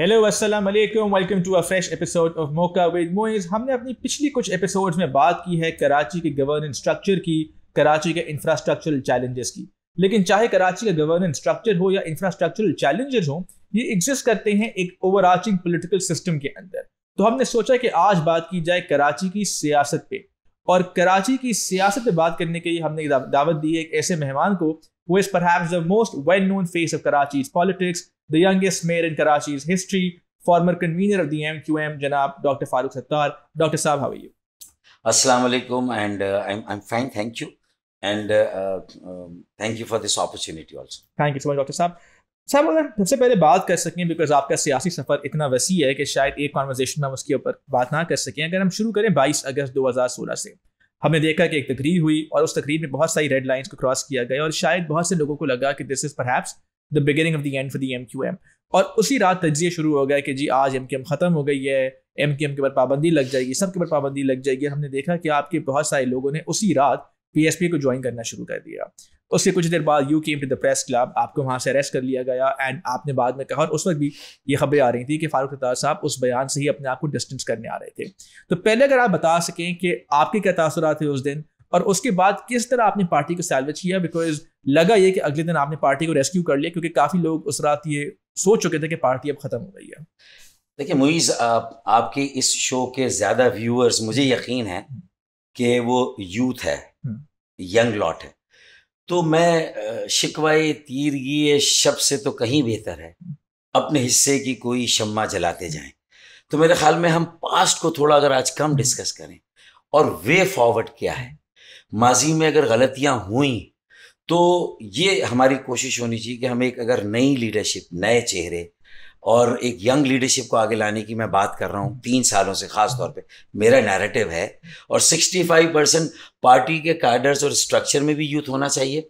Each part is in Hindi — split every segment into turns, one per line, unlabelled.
हेलो अस्सलाम वालेकुम welcome to a fresh episode of मोका विद मोइज हमने अपनी पिछली कुछ एपिसोड्स में बात की है कराची के गवर्नेंस स्ट्रक्चर की कराची के इंफ्रास्ट्रक्चरल चैलेंजेस की लेकिन चाहे कराची का गवर्नेंस स्ट्रक्चर हो या इंफ्रास्ट्रक्चरल चैलेंजेस हो ये एग्जिस्ट करते हैं एक ओवरआचिंग पोलिटिकल सिस्टम के अंदर तो हमने सोचा कि आज बात की जाए कराची की सियासत पे और कराची की सियासत पे बात करने के लिए हमने दावत दी है एक ऐसे मेहमान को वो इज पर the most well known face of Karachi politics the youngest mayor in Karachi's history, former convener of the MQM, Janab Dr. Farooq Sattar. Dr. Saab, how are you?
Assalamu alaikum, and uh, I'm, I'm fine, thank you. And uh, um, thank you for this opportunity also.
Thank you so much, Dr. Saab. साहब अगर सबसे पहले बात कर सकें बिकॉज आपका सियासी सफ़र इतना वसी है कि शायद एक कॉन्वर्जेशन में हम उसके ऊपर बात ना कर सकें अगर हम शुरू करें 22 अगस्त 2016 से हमने देखा कि एक तकरीर हुई और उस तकरीर में बहुत सारी रेड लाइन्स को क्रॉस किया गया और शायद बहुत से लोगों को लगा कि this is perhaps the beginning of the end for the M Q M और उसी रात तजिए शुरू हो गया कि जी आज एम क्यू एम ख़त्म हो गई है एम क्यू एम के ऊपर पाबंदी लग जाएगी सब के ऊपर पाबंदी लग जाएगी हमने देखा कि आपके बहुत सारे लोगों ने उसी रात पी एस पी को ज्वाइन करना शुरू कर दिया उसके कुछ देर बाद you came to the press club आपको वहाँ से अरेस्ट कर लिया गया एंड आपने बाद में कहा और उस वक्त भी ये खबरें आ रही थी कि फारूक अतार साहब उस बयान से ही अपने आप को डिस्टेंस करने आ रहे थे तो पहले अगर आप बता सकें कि आपके क्या तासरा थे उस दिन और उसके बाद किस तरह आपने पार्टी को सैलवेज किया बिकॉज लगा ये कि अगले दिन आपने पार्टी को रेस्क्यू कर लिया क्योंकि काफ़ी लोग उस रात ये सोच चुके थे कि पार्टी अब ख़त्म हो गई है देखिए मुईज़
आप, आपके इस शो के ज़्यादा व्यूअर्स मुझे यकीन है हम्म। कि वो यूथ है यंग हम्म। लॉट है तो मैं शिकवाए तीरगी शब से तो कहीं बेहतर है हम्म। अपने हिस्से की कोई शम्मा जलाते जाएं तो मेरे ख्याल में हम पास्ट को थोड़ा अगर आज कम डिस्कस करें और वे फॉरवर्ड क्या है माजी में अगर गलतियाँ हुई तो ये हमारी कोशिश होनी चाहिए कि हम एक अगर नई लीडरशिप नए चेहरे और एक यंग लीडरशिप को आगे लाने की मैं बात कर रहा हूँ तीन सालों से खास तौर पे मेरा नैरेटिव है और 65 परसेंट पार्टी के कार्डर्स और स्ट्रक्चर में भी यूथ होना चाहिए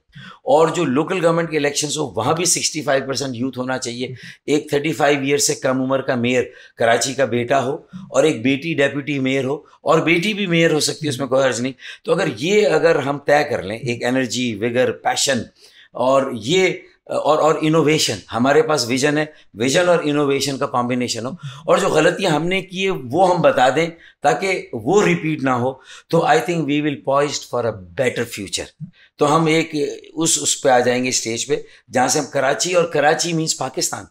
और जो लोकल गवर्नमेंट के इलेक्शंस हो वहाँ भी 65 परसेंट यूथ होना चाहिए एक 35 ईयर से कम उम्र का मेयर कराची का बेटा हो और एक बेटी डेप्यूटी मेयर हो और बेटी भी मेयर हो सकती है उसमें कोई हर्ज नहीं तो अगर ये अगर हम तय कर लें एक एनर्जी विगर पैशन और ये और और इनोवेशन हमारे पास विजन है विजन और इनोवेशन का कॉम्बिनेशन हो और जो गलतियां हमने की है वो हम बता दें ताकि वो रिपीट ना हो तो I think we will poised for a better future तो हम एक उस उस पे आ जाएंगे स्टेज पे जहाँ से हम कराची और कराची मीन्स पाकिस्तान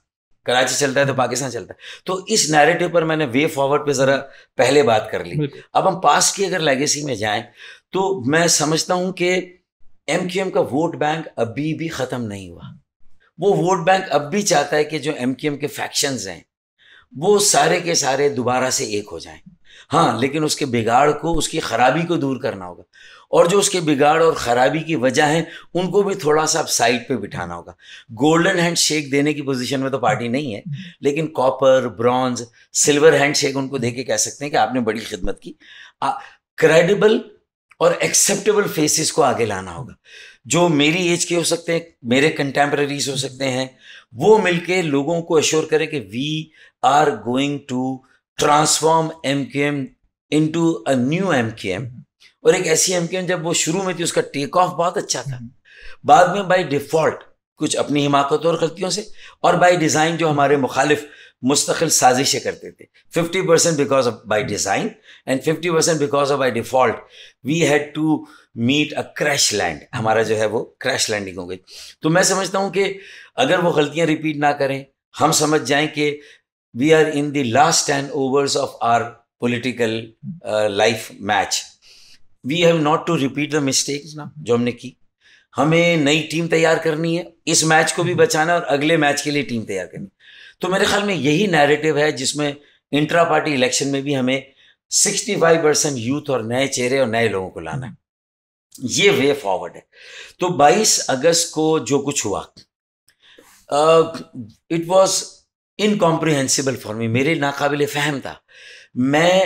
कराची चलता है तो पाकिस्तान चलता है तो इस नैरेटिव पर मैंने वे फॉरवर्ड पे ज़रा पहले बात कर ली अब हम पास की अगर लेगेसी में जाएं तो मैं समझता हूं कि एम का वोट बैंक अभी भी ख़त्म नहीं हुआ वो वोट बैंक अब भी चाहता है कि जो एम के फैक्शंस हैं वो सारे के सारे दोबारा से एक हो जाएं हाँ लेकिन उसके बिगाड़ को उसकी खराबी को दूर करना होगा और जो उसके बिगाड़ और ख़राबी की वजह है उनको भी थोड़ा सा अब साइड पे बिठाना होगा गोल्डन हैंड शेक देने की पोजीशन में तो पार्टी नहीं है लेकिन copper bronze silver hand shake उनको दे के कह सकते हैं कि आपने बड़ी खिदमत की क्रेडिबल और एक्सेप्टेबल फेसेस को आगे लाना होगा जो मेरी एज के हो सकते हैं मेरे कंटेम्प्रेरीज हो सकते हैं वो मिलके लोगों को एश्योर करें कि we are going to transform M K M into a new M K M और एक ऐसी एम के एम जब वो शुरू में थी उसका टेक ऑफ बहुत अच्छा था बाद में बाई डिफॉल्ट कुछ अपनी हिमाकतों और गलतियों से और बाई डिज़ाइन जो हमारे मुखालिफ मुस्तकिल साजिशें करते थे fifty percent because of by design and fifty percent because of by default we had to meet a crash land हमारा जो है वो क्रैश लैंडिंग हो गई तो मैं समझता हूँ कि अगर वो गलतियाँ रिपीट ना करें हम समझ जाएं कि we are in the last end overs of our political life match we have not to repeat the mistake ना जो हमने की हमें नई टीम तैयार करनी है इस मैच को भी बचाना और अगले मैच के लिए टीम तैयार करनी तो मेरे ख्याल में यही नैरेटिव है जिसमें इंट्रा पार्टी इलेक्शन में भी हमें 65 परसेंट यूथ और नए चेहरे और नए लोगों को लाना है ये वे फॉरवर्ड है तो 22 अगस्त को जो कुछ हुआ it was incomprehensible for me मेरे नाकाबिल फहम था मैं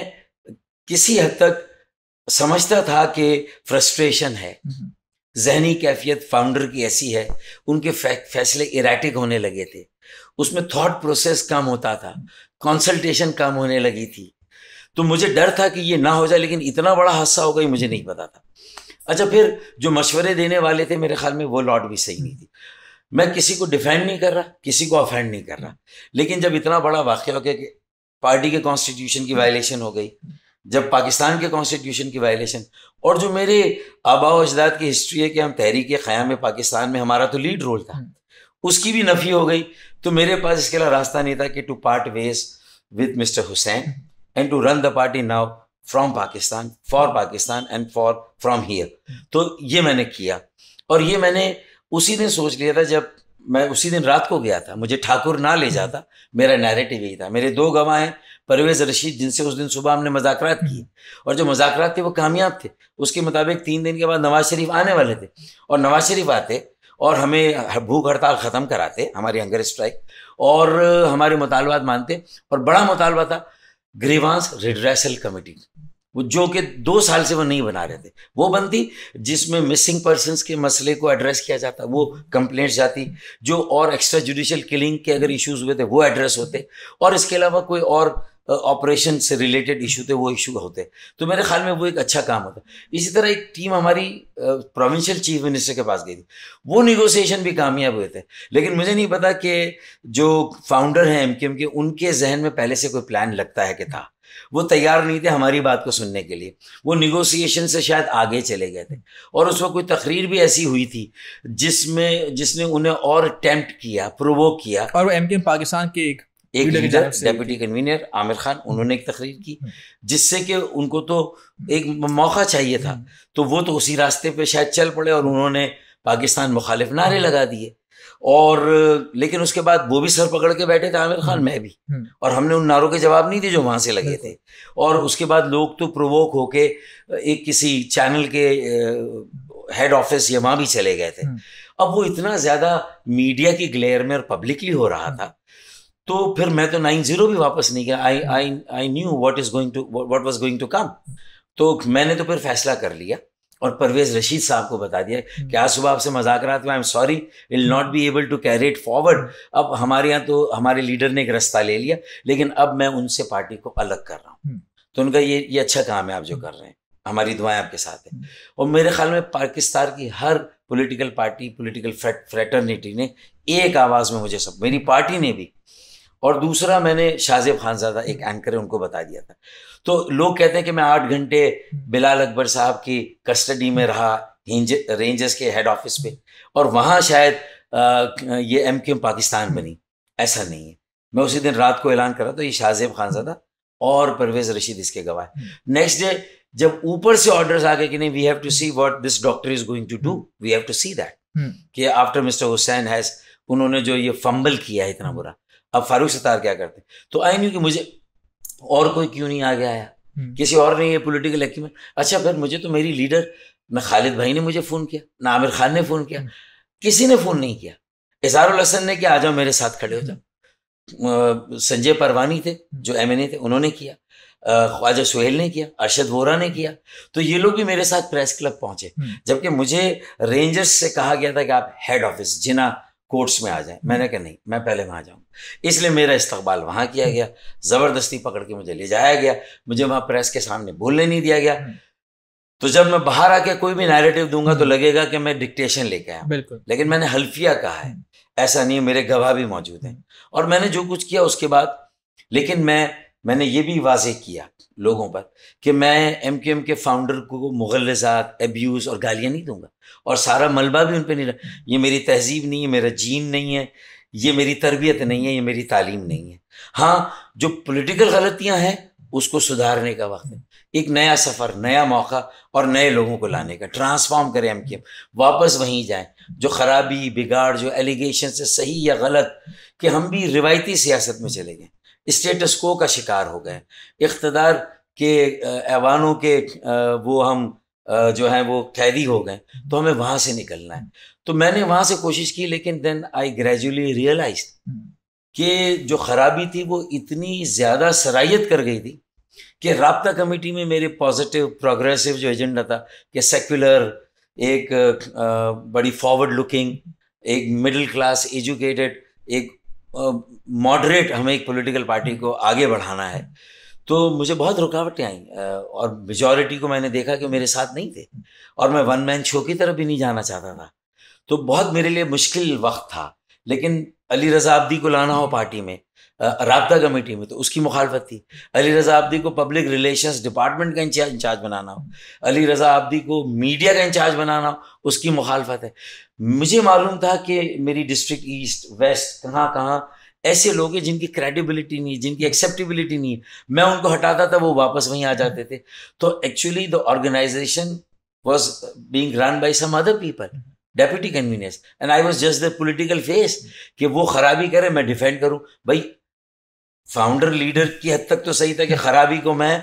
किसी हद तक समझता था कि फ्रस्ट्रेशन है हम्म। जहनी कैफियत फाउंडर की ऐसी है उनके फैसले इराटिक होने लगे थे उसमें थॉट प्रोसेस कम होता था कंसल्टेशन कम होने लगी थी तो मुझे डर था कि ये ना हो जाए लेकिन इतना बड़ा हादसा होगा ये मुझे नहीं पता था अच्छा फिर जो मशवरे देने वाले थे मेरे ख्याल में वो लॉट भी सही नहीं थी मैं किसी को डिफेंड नहीं कर रहा किसी को ऑफेंड नहीं कर रहा लेकिन जब इतना बड़ा वाक्य हो गया कि पार्टी के कॉन्स्टिट्यूशन की वायलेशन हो गई जब पाकिस्तान के कॉन्स्टिट्यूशन की वायलेशन और जो मेरे आबा अजदाद की हिस्ट्री है कि हम तहरीक ख़याम पाकिस्तान में हमारा तो लीड रोल था उसकी भी नफ़ी हो गई तो मेरे पास इसके अलावा रास्ता नहीं था कि to part ways with mister Hussain and to run the party now from Pakistan for Pakistan and for from here तो ये मैंने किया और ये मैंने उसी दिन सोच लिया था जब मैं उसी दिन रात को गया था मुझे ठाकुर ना ले जाता मेरा नैरेटिव यही था मेरे दो गवाह हैं परवेज रशीद जिनसे उस दिन सुबह हमने मजाकरात की और जो मजाकरात थे वो कामयाब थे उसके मुताबिक तीन दिन के बाद नवाज शरीफ आने वाले थे और नवाज शरीफ आते और हमें भूख हड़ताल ख़त्म कराते हमारी हंगर स्ट्राइक और हमारे मुतालबात मानते और बड़ा मुतालबा था ग्रीवांस रिड्रेसल कमेटी वो जो कि दो साल से वो नहीं बना रहे थे वो बनती जिसमें मिसिंग पर्सनस के मसले को एड्रेस किया जाता वो कंप्लेंट्स जाती जो और एक्स्ट्रा जुडिशल किलिंग के अगर इश्यूज हुए थे वो एड्रेस होते और इसके अलावा कोई और ऑपरेशन से रिलेटेड इशू थे वो इशू होते तो मेरे ख्याल में वो एक अच्छा काम होता इसी तरह एक टीम हमारी प्रोविंशियल चीफ मिनिस्टर के पास गई थी वो निगोसिएशन भी कामयाब हुए थे लेकिन मुझे नहीं पता कि जो फाउंडर हैं एम के उनके जहन में पहले से कोई प्लान लगता है कि था वो तैयार नहीं थे हमारी बात को सुनने के लिए वो निगोसिएशन से शायद आगे चले गए थे और उस वक्त कोई तकरीर भी ऐसी हुई थी जिसमें जिसने उन्हें और अटैम्प्ट किया प्रोवोक किया और एम पाकिस्तान के एक एक leader deputy convener Aamir Khan उन्होंने एक तकरीर की हम्म। जिससे कि उनको तो एक मौका चाहिए था हम्म। तो वो तो उसी रास्ते पे शायद चल पड़े और उन्होंने पाकिस्तान मुखालिफ नारे हम्म। लगा दिए और लेकिन उसके बाद वो भी सर पकड़ के बैठे थे आमिर खान मैं भी और हमने उन नारों के जवाब नहीं दिए जो वहाँ से लगे थे और उसके बाद लोग तो प्रोवोक होके एक किसी चैनल के हेड ऑफिस या वहाँ भी चले गए थे अब वो इतना ज़्यादा मीडिया की ग्लेयर में और पब्लिकली हो रहा था तो फिर मैं तो नाइन जीरो भी वापस नहीं गया I I I knew what is going to what was going to come तो मैंने तो फिर फैसला कर लिया और परवेज रशीद साहब को बता दिया हम्म। कि आज सुबह आपसे मजाक रहा था I am sorry will not be able to carry it forward अब हमारे यहाँ तो हमारे लीडर ने एक रास्ता ले लिया लेकिन अब मैं उनसे पार्टी को अलग कर रहा हूँ हम्म। तो उनका ये ये अच्छा काम है आप जो हम्म। कर रहे हैं हमारी दुआएं आपके साथ हैं और मेरे ख्याल में पाकिस्तान की हर पॉलिटिकल पार्टी पॉलिटिकल फ्रेटर्निटी ने एक आवाज़ में मुझे सब मेरी पार्टी ने भी और दूसरा मैंने शाहजेब खानजादा एक एंकर हम्म। है उनको बता दिया था तो लोग कहते हैं कि मैं आठ घंटे हम्म। बिलाल अकबर साहब की कस्टडी में रहा रेंजर्स के हेड ऑफिस पे और वहाँ शायद ये एम क्यू पाकिस्तान हम्म। बनी ऐसा नहीं है मैं उसी दिन रात को ऐलान करा तो ये शाहजेब खानजादा और परवेज रशीद इसके गवाह नेक्स्ट डे जब ऊपर से ऑर्डर्स आ गए कि नहीं we have to see what this doctor is going to do we have to see that कि आफ्टर मिस्टर हुसैन हैज उन्होंने जो ये फंबल किया है इतना बुरा अब फारूक सत्तार क्या करते तो आई न्यू कि मुझे और कोई क्यों नहीं आगे आया हम्म। किसी और ने ये पॉलिटिकल एक्टिव अच्छा फिर मुझे तो मेरी लीडर मैं खालिद भाई ने मुझे फ़ोन किया ना आमिर खान ने फ़ोन किया हम्म। किसी ने फ़ोन नहीं किया इजहारुल हसन ने किया आ जाओ मेरे साथ खड़े हो जाओ संजय परवानी थे हम्म। जो एम थे उन्होंने किया ख्वाजा सुहेल ने किया अरशद वोरा ने किया तो ये लोग भी मेरे साथ प्रेस क्लब पहुंचे जबकि मुझे रेंजर्स से कहा गया था कि आप हेड ऑफिस जिना कोर्ट्स में आ जाए मैंने कहा नहीं मैं पहले वहाँ जाऊँ इसलिए मेरा इस्तकबाल वहाँ किया गया ज़बरदस्ती पकड़ के मुझे ले जाया गया मुझे वहाँ प्रेस के सामने बोलने नहीं दिया गया हम्म। तो जब मैं बाहर आके कोई भी नैरेटिव दूंगा तो हम्म। लगेगा कि मैं डिक्टेशन लेके आया बिल्कुल लेकिन मैंने हल्फिया कहा है हम्म। ऐसा नहीं मेरे गवाह भी मौजूद हैं और मैंने जो कुछ किया उसके बाद लेकिन मैं मैंने ये भी वाजे किया लोगों पर कि मैं एम क्यू एम के फाउंडर को मुगलजात एब्यूज़ और गालियाँ नहीं दूंगा और सारा मलबा भी उन पर नहीं रहा ये मेरी तहजीब नहीं है मेरा जीन नहीं है ये मेरी तरबियत नहीं है ये मेरी तालीम नहीं है हाँ जो पोलिटिकल गलतियाँ हैं उसको सुधारने का वक्त है एक नया सफ़र नया मौका और नए लोगों को लाने का ट्रांसफॉर्म करें एम के एम वापस वहीं जाएं जो ख़राबी बिगाड़ जो एलिगेशन से सही या गलत कि हम भी रिवायती सियासत में चले गए स्टेटस को का शिकार हो गए इकतदार के ऐवानों के वो हम जो हैं वो कैदी हो गए तो हमें वहाँ से निकलना है तो मैंने वहाँ से कोशिश की लेकिन देन आई ग्रेजुअली रियलाइज कि जो ख़राबी थी वो इतनी ज़्यादा सराहियत कर गई थी कि रबता कमेटी में मेरे पॉजिटिव प्रोग्रेसिव जो एजेंडा था कि सेक्युलर एक बड़ी फॉरवर्ड लुकिंग एक मिडिल क्लास एजुकेटेड एक मॉडरेट हमें एक पॉलिटिकल पार्टी को आगे बढ़ाना है तो मुझे बहुत रुकावटें आई और मेजॉरिटी को मैंने देखा कि मेरे साथ नहीं थे और मैं वन मैन शो की तरफ भी नहीं जाना चाहता था तो बहुत मेरे लिए मुश्किल वक्त था लेकिन अली रजा आब्दी को लाना हो पार्टी में रबता कमेटी में तो उसकी मुखालफत थी अली रजा आब्दी को पब्लिक रिलेशंस डिपार्टमेंट का इंचार्ज बनाना हो अली रजा आब्दी को मीडिया का इंचार्ज बनाना हो उसकी मुखालफत है मुझे मालूम था कि मेरी डिस्ट्रिक्ट ईस्ट वेस्ट कहाँ कहाँ ऐसे लोग हैं जिनकी क्रेडिबिलिटी नहीं जिनकी एक्सेप्टेबिलिटी नहीं मैं उनको हटाता था वो वापस वहीं आ जाते थे तो actually the organization was being run by some other people deputy convenience and I was just the political face कि वो खराबी करे मैं डिफेंड करूं भाई फाउंडर लीडर की हद तक तो सही था कि खराबी को मैं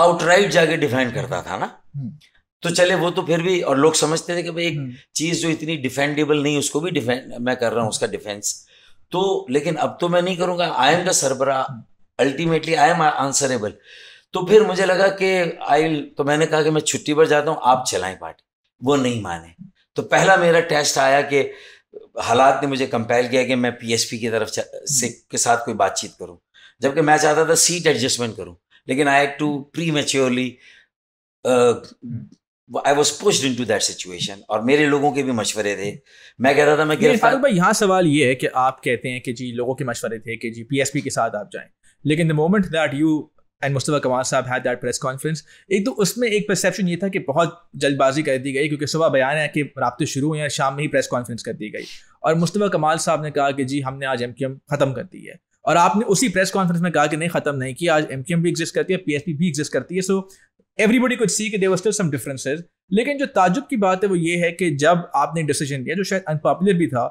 आउटराइट जाके डिफेंड करता था ना तो चले वो तो फिर भी और लोग समझते थे कि भाई एक हम्म। चीज जो इतनी डिफेंडेबल नहीं उसको भी डिफेंड मैं कर रहा हूँ उसका डिफेंस तो लेकिन अब तो मैं नहीं करूँगा आई एम द सरबरा अल्टीमेटली आई एम आंसरेबल तो फिर मुझे लगा कि आई तो मैंने कहा कि मैं छुट्टी पर जाता हूँ आप चलाएं पार्टी वो नहीं माने तो पहला मेरा टेस्ट आया कि हालात ने मुझे कंपेल किया कि मैं पीएसपी की तरफ से के साथ कोई बातचीत करूं जबकि मैं चाहता था सीट एडजस्टमेंट करूं लेकिन I had to prematurely I was pushed into that situation और मेरे लोगों के भी मशवरे थे मैं कहता था मैं गिरफ्तार
भाई यहाँ सवाल ये है कि आप कहते हैं कि जी लोगों के मशवरे थे कि जी पीएसपी के साथ आप जाएं लेकिन the moment that you and Mustafa Kamal sahab had that press conference एक तो उसमें एक परसेप्शन ये था कि बहुत जल्दबाजी कर दी गई क्योंकि सुबह बयान है कि रबते शुरू हुए हैं शाम में ही प्रेस कॉन्फ्रेंस कर दी गई और मुस्तफ़ा कमाल साहब ने कहा कि जी हमने आज एम ख़त्म कर दी है और आपने उसी प्रेस कॉन्फ्रेंस में कहा कि नहीं ख़त्म नहीं किया आज एम भी एग्जिस्ट करती है पी भी एग्जिस्ट करती है सो एवरीबडी कुछ सी के देवर स्टिल सम डिफरेंसेस लेकिन जो ताजुब की बात है वो ये है कि जब आपने डिसीजन लिया जो शायद अनपॉपुलर भी था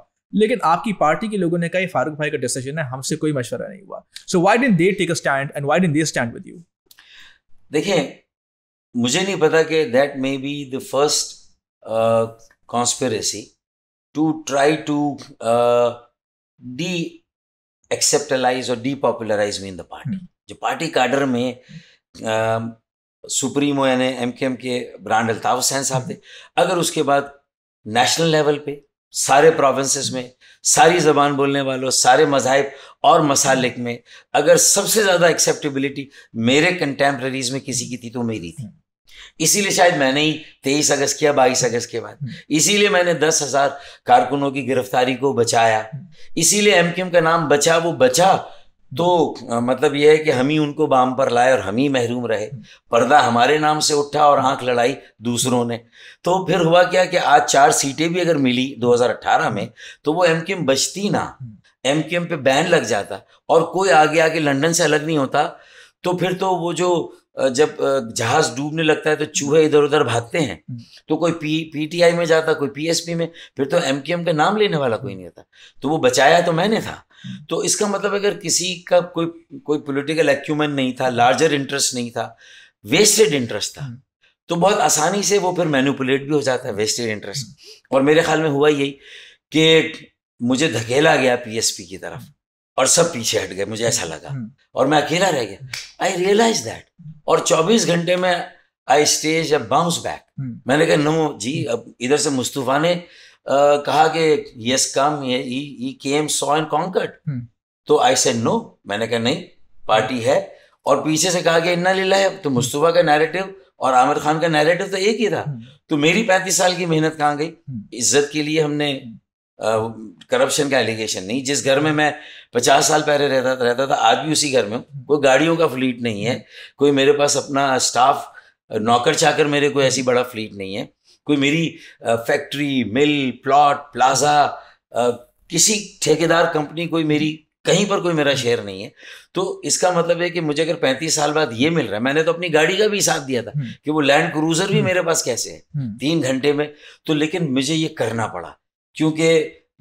लेकिन आपकी पार्टी के लोगों ने कहा फारूक भाई का डिसीजन है हमसे कोई मशवरा नहीं हुआ so why didn't they take a stand and why didn't they stand with you देखिए मुझे नहीं पता कि that
may be the first conspiracy to try to डी एक्सेप्टलाइज और depopularize me in the party जो पार्टी काडर में uh, सुप्रीमो यानी एम के एम के ब्रांड अल्ताफ हुसैन साहब थे अगर उसके बाद नेशनल लेवल पे सारे प्रोविंसेस में सारी जबान बोलने वालों सारे मजाहब और मसालिक में अगर सबसे ज़्यादा एक्सेप्टेबिलिटी मेरे कंटेम्प्रेरीज में किसी की थी तो मेरी थी इसीलिए शायद मैंने ही तेईस अगस्त किया बाईस अगस्त के बाद इसीलिए मैंने दस हजार कारकुनों की गिरफ्तारी को बचाया इसीलिए एमकेएम का नाम बचा वो बचा तो मतलब यह है कि हम ही उनको बाम पर लाए और हम ही महरूम रहे पर्दा हमारे नाम से उठा और आंख लड़ाई दूसरों ने तो फिर हुआ क्या कि आज चार सीटें भी अगर मिली 2018 में तो वो एम क्यूम बचती ना एम क्यूम पे बैन लग जाता और कोई आगे आगे लंदन से अलग नहीं होता तो फिर तो वो जो जब जहाज डूबने लगता है तो चूहे इधर उधर भागते हैं तो कोई पी पीटीआई में जाता कोई पीएसपी में फिर तो एमकेएम का नाम लेने वाला कोई नहीं होता तो वो बचाया तो मैंने था तो इसका मतलब अगर किसी का कोई कोई पोलिटिकल एक्यूमेंट नहीं था लार्जर इंटरेस्ट नहीं था वेस्टेड इंटरेस्ट था तो बहुत आसानी से वो फिर मैनुपुलेट भी हो जाता है वेस्टेड इंटरेस्ट और मेरे ख्याल में हुआ यही कि मुझे धकेला गया पीएसपी की तरफ और सब पीछे हट गए मुझे ऐसा लगा और मैं अकेला रह गया आई रियलाइज दैट और 24 घंटे में I stage a bounce back मैंने कहा नो जी अब इधर से मुस्तफ़ा ने कहा कि yes come came saw and conquered तो आई सेड नो मैंने कहा नहीं पार्टी है और पीछे से कहा कि इन्ना लीला है तो मुस्तफा का नैरेटिव और आमिर खान का नैरेटिव तो एक ही था हम्म। तो मेरी पैंतीस साल की मेहनत कहाँ गई हम्म। इज्जत के लिए हमने करप्शन का एलिगेशन नहीं जिस घर में हम्म। मैं पचास साल पहले रहता रहता था आज भी उसी घर में हूँ कोई गाड़ियों का फ्लीट नहीं है कोई मेरे पास अपना स्टाफ नौकर चाकर मेरे कोई ऐसी बड़ा फ्लीट नहीं है कोई मेरी फैक्ट्री मिल प्लॉट प्लाजा किसी ठेकेदार कंपनी कोई मेरी कहीं पर कोई मेरा शेयर नहीं है तो इसका मतलब है कि मुझे अगर पैंतीस साल बाद ये मिल रहा है मैंने तो अपनी गाड़ी का भी साथ दिया था हम्म। कि वो लैंड क्रूजर भी हम्म। मेरे पास कैसे है हम्म। तीन घंटे में तो लेकिन मुझे ये करना पड़ा क्योंकि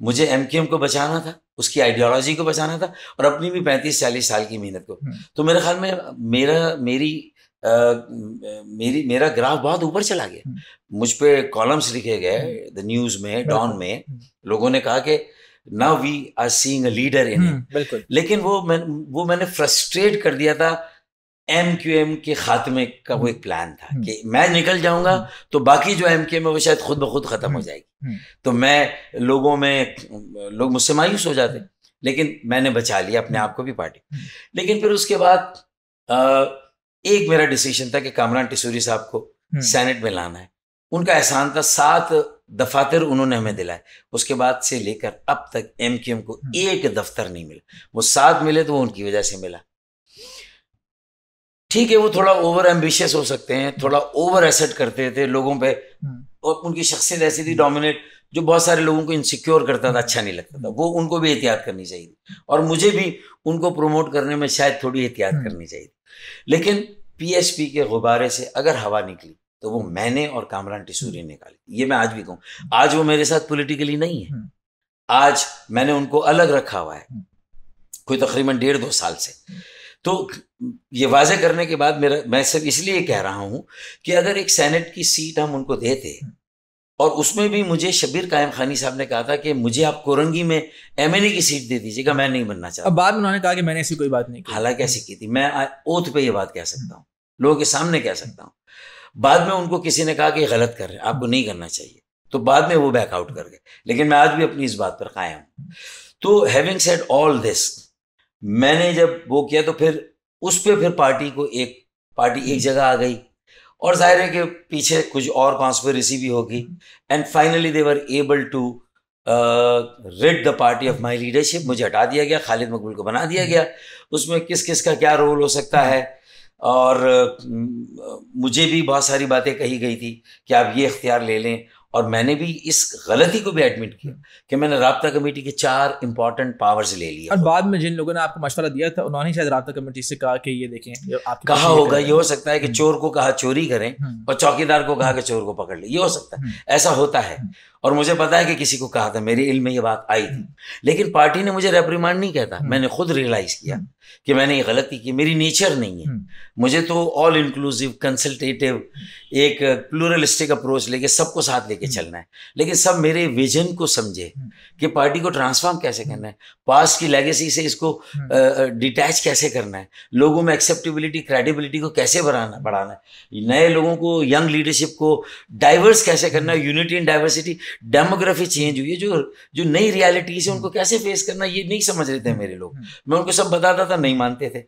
मुझे एम को बचाना था उसकी आइडियोलॉजी को बचाना था और अपनी भी पैंतीस चालीस साल की मेहनत को तो मेरे ख्याल में मेरा मेरी मेरी मेरा ग्राफ बहुत ऊपर चला गया हम्म। मुझ पे कॉलम्स लिखे गए द हम्म। न्यूज में डॉन में हम्म। लोगों ने कहा कि now we are seeing a leader in बिल्कुल लेकिन वो मैं वो मैंने फ्रस्ट्रेट कर दिया था एम क्यू एम के खात्मे का वो एक प्लान था कि मैं निकल जाऊंगा तो बाकी जो एम क्यू एम है वो शायद खुद ब खुद खत्म हो जाएगी तो मैं लोगों में लोग मुझसे मायूस हो जाते लेकिन मैंने बचा लिया अपने आप को भी पार्टी लेकिन फिर उसके बाद एक मेरा डिसीजन था कि कामरान टिसूरी साहब को सेनेट हम्म। में लाना है उनका एहसान था सात दफातर उन्होंने हमें दिलाए उसके बाद से लेकर अब तक एम एम को हम्म। एक दफ्तर नहीं मिला वो सात मिले तो वो उनकी वजह से मिला ठीक है वो थोड़ा ओवर एम्बिशियस हो सकते हैं हम्म। थोड़ा ओवर एसेट करते थे लोगों पे और उनकी शख्सियत ऐसी थी डोमिनेट जो बहुत सारे लोगों को इनसिक्योर करता था अच्छा नहीं लगता था वो उनको भी एहतियात करनी चाहिए और मुझे भी उनको प्रमोट करने में शायद थोड़ी एहतियात करनी चाहिए लेकिन पीएसपी के गुब्बारे से अगर हवा निकली तो वो मैंने और कामरान टिसूरी निकाली ये मैं आज भी कहूँ आज वो मेरे साथ पोलिटिकली नहीं है हम्म। आज मैंने उनको अलग रखा हुआ है हम्म। कोई तकरीबन डेढ़ दो साल से तो ये वाजह करने के बाद मेरा मैं सिर्फ इसलिए कह रहा हूं कि अगर एक सेनेट की सीट हम उनको देते हम्म। और उसमें भी मुझे शबीर कायम खानी साहब ने कहा था कि मुझे आप कोरंगी में एम की सीट दे दीजिएगा मैं नहीं बनना चाहता अब
बाद में उन्होंने कहा कि मैंने ऐसी कोई बात नहीं हालांकि ऐसी की थी
मैं ओथ पे ये बात कह सकता हूँ लोगों के सामने कह सकता हूँ बाद में उनको किसी ने कहा कि गलत कर रहे हैं आपको नहीं करना चाहिए तो बाद में वो बैकआउट कर गए लेकिन मैं आज भी अपनी इस बात पर कायम हूँ तो हैविंग सेड ऑल दिस मैंने जब वो किया तो फिर उस पर फिर पार्टी को एक पार्टी एक जगह आ गई और जाहिर है कि पीछे कुछ और कॉन्स्परेसी भी होगी and finally they were able to rid the party of my leadership मुझे हटा दिया गया खालिद मकबूल को बना दिया गया उसमें किस किस का क्या रोल हो सकता है और मुझे भी बहुत सारी बातें कही गई थी कि आप ये इख्तियार ले लें और मैंने भी इस गलती को भी एडमिट किया कि मैंने रबता कमेटी के चार इंपॉर्टेंट पावर्स ले लिए
और बाद में जिन लोगों ने आपको मशवरा दिया था उन्होंने शायद रबता कमेटी से कहा कि ये देखें कहा होगा ये हो
सकता है कि हम्म। चोर को कहा चोरी करें हम्म। और चौकीदार को कहा कि चोर को पकड़ ले ये हो सकता है हम्म। ऐसा होता है और मुझे पता है कि किसी को कहा था मेरे इल में ये बात आई थी लेकिन पार्टी ने मुझे रेप्रीमांड नहीं किया था मैंने खुद रियलाइज किया कि मैंने ये गलती की मेरी नेचर नहीं है हम्म। मुझे तो ऑल इंक्लूसिव कंसल्टेटिव एक प्लूरलिस्टिक अप्रोच लेके सबको साथ लेके हम्म। चलना है लेकिन सब मेरे विजन को समझे हम्म। कि पार्टी को ट्रांसफॉर्म कैसे करना है पास की लेगेसी से इसको डिटैच कैसे करना है लोगों में एक्सेप्टेबिलिटी क्रेडिबिलिटी को कैसे बढ़ाना बढ़ाना है नए लोगों को यंग लीडरशिप को डाइवर्स कैसे करना है unity in diversity demography change हुई है जो जो नई रियालिटीज है उनको कैसे फेस करना ये नहीं समझ रहे थे मेरे लोग मैं उनको सब बताता था नहीं मानते थे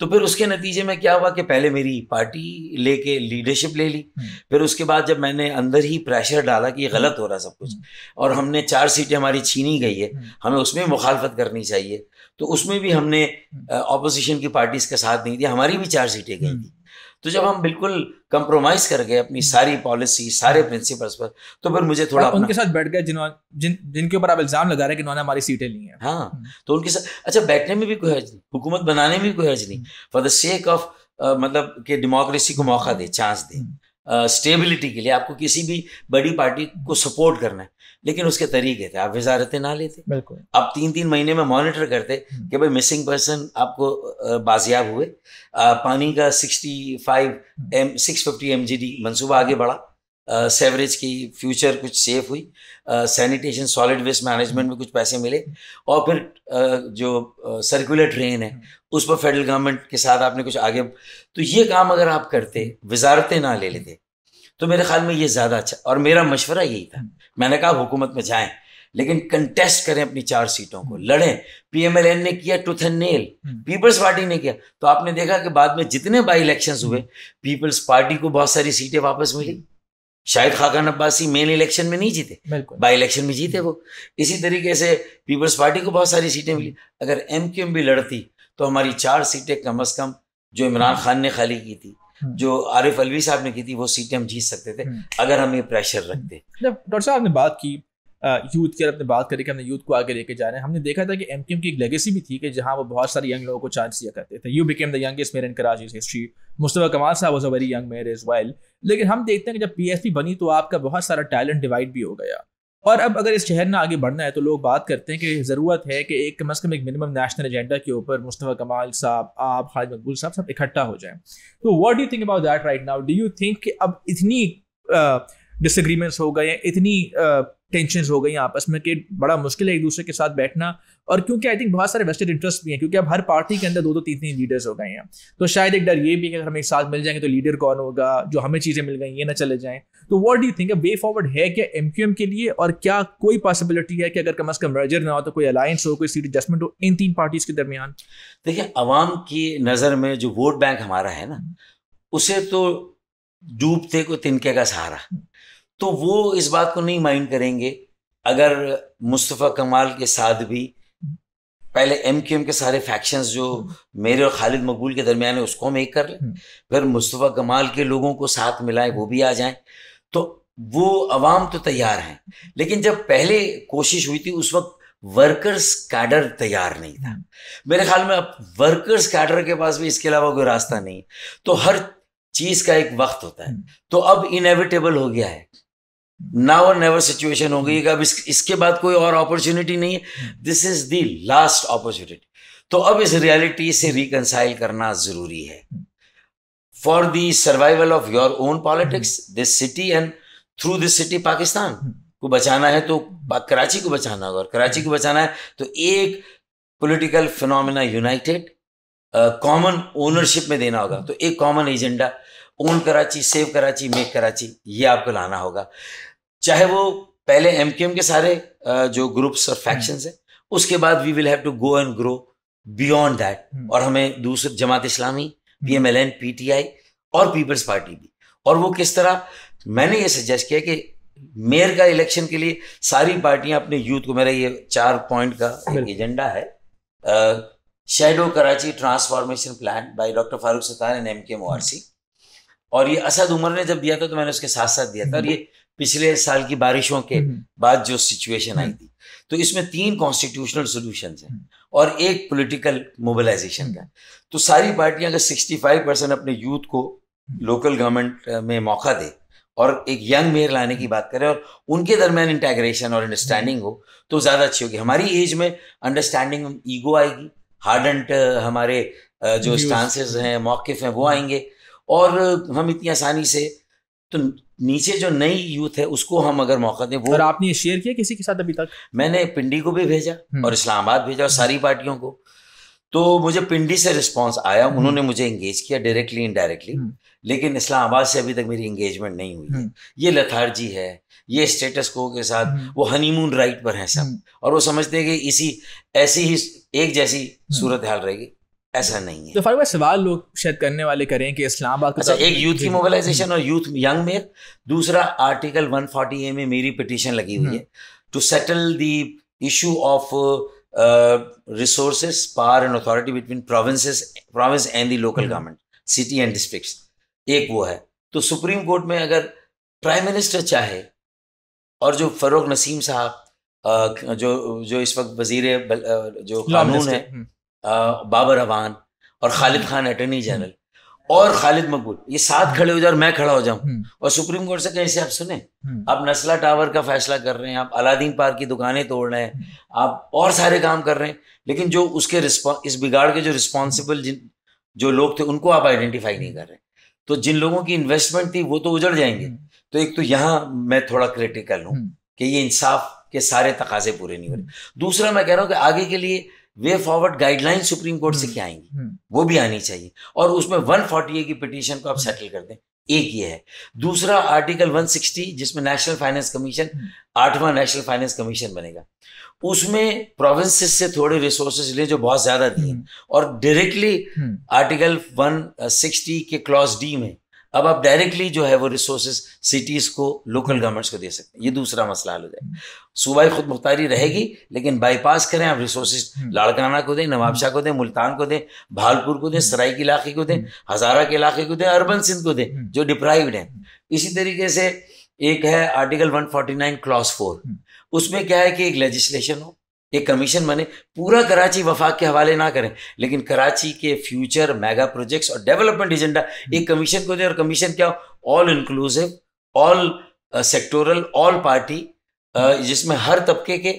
तो फिर उसके नतीजे में क्या हुआ कि पहले मेरी पार्टी लेके लीडरशिप ले ली हम्म। फिर उसके बाद जब मैंने अंदर ही प्रेशर डाला कि ये हम्म। गलत हो रहा सब कुछ हम्म। और हमने चार सीटें हमारी छीनी गई है हमें उसमें मुखालफत करनी चाहिए तो उसमें भी हमने अपोजिशन की पार्टीज़ का साथ नहीं दिया हमारी भी चार सीटें गई थी तो जब हम बिल्कुल कंप्रोमाइज कर गए अपनी सारी पॉलिसी सारे प्रिंसिपल्स पर तो फिर मुझे थोड़ा उनके
साथ बैठ गए जिन्होंने जिन जिनके ऊपर आप इल्जाम लगा रहे हैं कि उन्होंने
हमारी सीटें ली हैं हाँ हम्म। तो उनके साथ अच्छा बैठने में भी कोई हर्ज नहीं हुकूमत बनाने में भी कोई हर्ज नहीं फॉर द सेक ऑफ मतलब कि डेमोक्रेसी को मौका दे चांस दे स्टेबिलिटी हम्म। के लिए आपको किसी भी बड़ी पार्टी को सपोर्ट करना है लेकिन उसके तरीके थे आप वजारतें ना लेते बिल्कुल आप तीन तीन महीने में मॉनिटर करते हम्म। कि भाई मिसिंग पर्सन आपको बाजियाब हुए आ, पानी का sixty five M six fifty M G D मनसूबा आगे बढ़ा सेवरेज की फ्यूचर कुछ सेफ हुई सैनिटेशन सॉलिड वेस्ट मैनेजमेंट में कुछ पैसे मिले हम्म। और फिर आ, जो सर्कुलर ट्रेन है हम्म। उस पर फेडरल गवर्नमेंट के साथ आपने कुछ आगे तो ये काम अगर आप करते वजारतें ना ले लेते तो मेरे ख्याल में ये ज़्यादा अच्छा और मेरा मशवरा यही था मैंने कहा हुकूमत में जाएं लेकिन कंटेस्ट करें अपनी चार सीटों को लड़ें पीएमएलएन ने किया tooth and nail Peoples Party ने किया तो आपने देखा कि बाद में जितने बाई इलेक्शन हुए पीपल्स हम्म। पार्टी को बहुत सारी सीटें वापस मिली शायद खाकान अब्बासी मेन इलेक्शन में नहीं जीते बाई इलेक्शन में जीते वो इसी तरीके से पीपल्स पार्टी को बहुत सारी सीटें मिली अगर एम भी लड़ती तो हमारी चार सीटें कम अज कम जो इमरान खान ने खाली की थी हम्म। जो आरिफ अलवी साहब ने की थी वो सीटें हम जीत सकते थे हम्म। अगर हम ये प्रेशर रखते
डॉक्टर साहब ने बात की यूथ की आपने बात करी कि हमने यूथ को आगे लेके जा रहे हैं हमने देखा था कि एम की एक लेगेसी भी थी कि जहाँ वो बहुत सारे यंग लोगों को चांस दिया करते थे you became the youngest mayor in Karachi's history Mustafa Kamal sahab was a very young mayor is well लेकिन हम देखते हैं कि जब पी बनी तो आपका बहुत सारा टैलेंट डिवाइड भी हो गया और अब अगर इस शहर ने आगे बढ़ना है तो लोग बात करते हैं कि ज़रूरत है कि एक कम अज़ कम एक मिनिमम नेशनल एजेंडा के ऊपर मुस्तफ़ा कमाल साहब आप खालिद मकबूल साहब सब इकट्ठा हो जाएं तो what do think about that right now do you think कि अब इतनी डिसग्रीमेंट्स हो गए इतनी टेंशन हो गई आपस में कि बड़ा मुश्किल है एक दूसरे के साथ बैठना और क्योंकि आई थिंक बहुत सारे वेस्टेड इंटरेस्ट भी हैं क्योंकि अब हर पार्टी के अंदर दो दो तीन तीन लीडर्स हो गए हैं तो शायद एक डर ये भी है अगर हम एक साथ मिल जाएंगे तो लीडर कौन होगा जो हमें चीज़ें मिल गई ये ना चले जाएं तो what do think way forward है क्या एम क्यू एम के लिए और क्या कोई पॉसिबिलिटी है कि अगर कम अज़ कम मर्जर ना हो तो कोई अलायंस हो कोई सीट एडजस्टमेंट हो इन तीन पार्टीज़ के दरमियान देखिए अवाम की
नज़र में जो वोट बैंक हमारा है ना हम्म। उसे तो डूबते को तिनके का सहारा हम्म। तो वो इस बात को नहीं माइंड करेंगे अगर मुस्तफ़ा कमाल के साथ भी पहले एम क्यू एम के सारे फैक्शंस जो मेरे और खालिद मकबूल के दरमियान है उसको हम एक कर लें फिर मुस्तफ़ा कमाल के लोगों को साथ मिलाएं वो भी आ जाएं तो वो आवाम तो तैयार हैं लेकिन जब पहले कोशिश हुई थी उस वक्त वर्कर्स कैडर तैयार नहीं था मेरे ख्याल में अब वर्कर्स कैडर के पास भी इसके अलावा कोई रास्ता नहीं तो हर चीज़ का एक वक्त होता है तो अब इनएविटेबल हो गया है नाउ और नेवर सिचुएशन हो गई अब इस, इसके बाद कोई और अपॉर्चुनिटी नहीं है this is the last opportunity तो अब इस रियलिटी से रिकनसाइल करना जरूरी है for the survival of your own politics this city and through this city Pakistan को बचाना है तो कराची को बचाना होगा और कराची को बचाना है तो एक political phenomena united common ownership में देना होगा तो एक common agenda own Karachi save Karachi make Karachi ये आपको लाना होगा चाहे वो पहले एम के एम के सारे जो ग्रुप्स और फैक्शन है उसके बाद we will have to go and grow beyond that और हमें दूसरे Jamaat Islami P M L N P T I और पीपल्स पार्टी भी और वो किस तरह मैंने ये सजेस्ट किया कि मेयर का इलेक्शन के लिए सारी पार्टियां अपने यूथ को मेरा ये चार पॉइंट का एजेंडा है shadow Karachi transformation plan by doctor Farooq Sultan and M K C और ये असद उमर ने जब दिया था तो मैंने उसके साथ साथ दिया था और ये पिछले साल की बारिशों के हम्म। बाद जो सिचुएशन आई हम्म। थी तो इसमें तीन कॉन्स्टिट्यूशनल सोल्यूशन है और एक पोलिटिकल मोबिलाइजेशन का तो सारी पार्टियां अगर फाइव परसेंट अपने यूथ को लोकल हम्म। गवर्नमेंट में मौका दे और एक यंग मेयर लाने की बात करें और उनके दरमियान इंटेग्रेशन और अंडरस्टैंडिंग हो तो ज़्यादा अच्छी होगी हमारी एज में अंडरस्टैंडिंग ईगो आएगी हार्ड एंड हमारे जो स्टांसेस हैं मौकफ हैं वो आएंगे और हम इतनी आसानी से तो नीचे जो नई यूथ है उसको हम अगर मौका दें वो और आपने शेयर किया किसी के साथ अभी तक मैंने पिंडी को भी भेजा हम्म। और इस्लामाबाद भेजा और सारी पार्टियों को तो मुझे पिंडी से रिस्पांस आया हम्म। उन्होंने मुझे इंगेज किया डायरेक्टली हम्म। इनडायरेक्टली लेकिन इस्लामाबाद से अभी तक मेरी इंगेजमेंट नहीं हुई ये लथार्जी है ये स्टेटस को के साथ वो हनीमून राइट पर हैं सब और वो समझते हैं कि इसी ऐसी ही एक जैसी सूरत हाल रहेगी ऐसा नहीं है
तो फारूक सवाल लोग शायद करने वाले करें कि इस्लाम आबाद अच्छा एक यूथ की मोबिलाइजेशन और यूथ यंग में दूसरा
आर्टिकल 140 ए में मेरी पिटिशन लगी हुई हम्म। है to settle the issue of resources power and authority between provinces province and the local government city and district एक वो है तो सुप्रीम कोर्ट में अगर प्राइम मिनिस्टर चाहे और जो फरोग नसीम साहब जो जो इस वक्त वजीर जो कानून है हम्म। बाबर अवान और खालिद खान अटर्नी जनरल और खालिद मकबूल ये साथ खड़े हो जाए और मैं खड़ा हो जाऊं हम्म। और सुप्रीम कोर्ट से कहीं से आप सुने हम्म। आप नस्ला टावर का फैसला कर रहे हैं आप अलादीन पार्क की दुकानें तोड़ रहे हैं आप और सारे काम कर रहे हैं लेकिन जो उसके इस बिगाड़ के जो रिस्पॉन्सिबल जिन जो लोग थे उनको आप आइडेंटिफाई नहीं कर रहे तो जिन लोगों की इन्वेस्टमेंट थी वो तो उजड़ जाएंगे हम्म। तो एक तो यहां मैं थोड़ा क्रिटिकल हूं कि ये इंसाफ के सारे तकाजे पूरे नहीं हो रहे दूसरा मैं कह रहा हूँ कि आगे के लिए way forward guideline supreme court से हम्म, क्या आएंगी हम्म। वो भी आनी चाहिए और उसमें वन फोर्टी ए की पिटीशन को आप सेटल हम्म। कर दें एक ये है दूसरा आर्टिकल 160 जिसमें नेशनल फाइनेंस कमीशन आठवां नेशनल फाइनेंस कमीशन बनेगा उसमें प्रोविंसेस से थोड़े रिसोर्सेज लें जो बहुत ज्यादा दिए और डायरेक्टली आर्टिकल 160 के क्लॉज डी में अब आप डायरेक्टली जो है वो रिसोर्सेज सिटीज़ को लोकल गवर्नमेंट्स को दे सकते हैं ये दूसरा मसला हल हो जाए सूबाई खुद मुख्तारी रहेगी लेकिन बाईपास करें आप रिसोर्सेज हम्म। लाड़काना को दें नवाबशाह को दें मुल्तान को दें भालपुर को दें सराय के इलाके को दें हम्म। हज़ारा के इलाके को दें अर्बन सिंध को दें हम्म। जो डिप्राइव्ड हैं इसी तरीके से एक है आर्टिकल 149 क्लास फोर उसमें क्या है कि एक लेजिस्लेशन हो ये कमीशन बने पूरा कराची वफाक के हवाले ना करें लेकिन कराची के फ्यूचर मेगा प्रोजेक्ट्स और डेवलपमेंट एजेंडा एक कमीशन को दे और कमीशन क्या हो all inclusive all sectoral all party जिसमें हर तबके के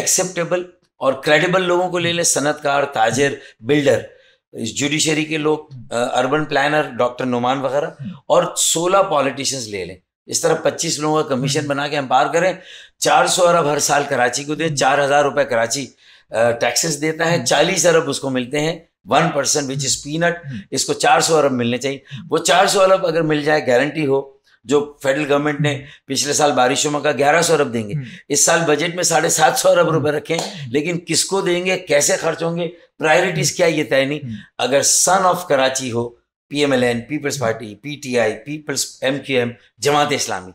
एक्सेप्टेबल और क्रेडिबल लोगों को ले लें सनतकार ताजर बिल्डर जुडिशरी के लोग अर्बन प्लानर डॉक्टर नुमान वगैरह और सोलह पॉलिटिशियंस ले लें इस तरह पच्चीस लोगों का कमीशन हम्म। बना के हम पार करें सौ अरब हर साल कराची को दे हम्म। चार हजार रुपए कराची टैक्सेस देता है हम्म। चालीस अरब उसको मिलते हैं one percent which is peanut इसको चार सौ अरब मिलने चाहिए वो चार सौ अरब अगर मिल जाए गारंटी हो जो फेडरल गवर्नमेंट ने पिछले साल बारिशों में कहा ग्यारह सौ अरब देंगे इस साल बजट में साढ़े सात सौ अरब रुपए रखे लेकिन किसको देंगे कैसे खर्च होंगे प्रायोरिटीज क्या ये तय नहीं अगर सन ऑफ कराची हो एन पीपल्स पार्टी आई पीपल्स एम जमात इस्लामी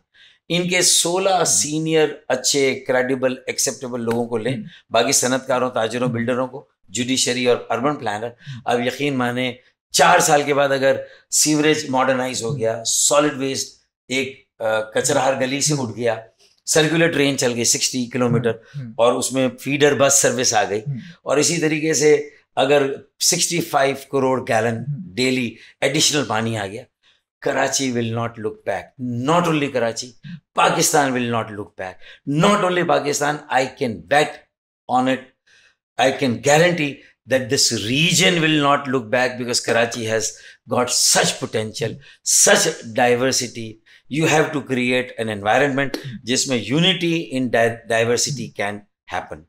इनके 16 सीनियर अच्छे क्रेडिबल एक्सेप्टेबल लोगों को लें हम्म। बाकी सनतकारों ताजरों बिल्डरों को जुडिशरी और अर्बन हम्म। प्लानर अब यकीन माने चार साल के बाद अगर सीवरेज मॉडर्नाइज हो गया सॉलिड वेस्ट एक कचराहार गली से उठ गया सर्कुलर ट्रेन चल गई सिक्सटी किलोमीटर हम्म। और उसमें फीडर बस सर्विस आ गई और इसी तरीके से अगर 65 करोड़ गैलन डेली एडिशनल पानी आ गया Karachi will not look back not only Karachi Pakistan will not look back not only Pakistan I can bet on it I can guarantee that this region will not look back because Karachi has got such potential such diversity you have to create an environment जिसमें unity in diversity can happen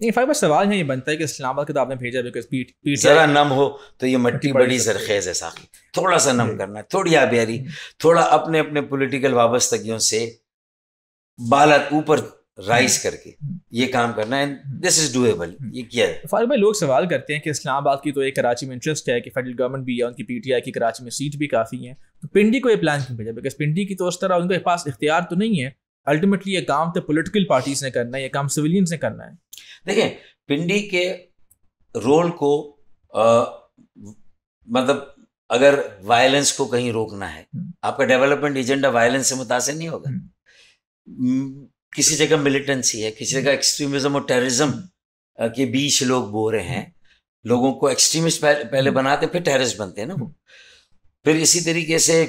नहीं फाइव सवाल है ये बनता है कि इस्लामाबाद तो आपने भेजा बिकॉज पीट पीट जरा नम
हो तो ये मट्टी बड़ी सरखेज है साखी थोड़ा सा नम करना है थोड़ी आबियारी हम्म। थोड़ा अपने अपने पोलिटिकल वाबस्तगियों से बाला ऊपर राइज हम्म। करके हम्म। ये काम करना है दिस इज डूएबल ये किया है
फारूक भाई लोग सवाल करते हैं कि इस्लामाबाद की तो एक कराची में इंटरेस्ट है कि फेडरल गवर्नमेंट भी है उनकी पीटीआई की कराची में सीट भी काफ़ी है तो पिंडी को ये प्लान क्यों भेजा बिकॉज पिंडी की तो उस तरह उनके पास इख्तियार तो नहीं है अल्टीमेटली ये काम तो पोलिटिकल पार्टीज ने करना है ये काम सिविलियंस ने करना है देखें
पिंडी के रोल को आ, मतलब अगर वायलेंस को कहीं रोकना है हम्म। आपका डेवलपमेंट एजेंडा वायलेंस से मुतासर नहीं होगा हम्म। हम्म, किसी जगह मिलिटेंसी है किसी जगह एक्सट्रीमिज्म और टेररिज्म के बीच लोग बो रहे हैं लोगों को एक्सट्रीमिस्ट पहले, बनाते फिर टेररिस्ट बनते हैं ना वो फिर इसी तरीके से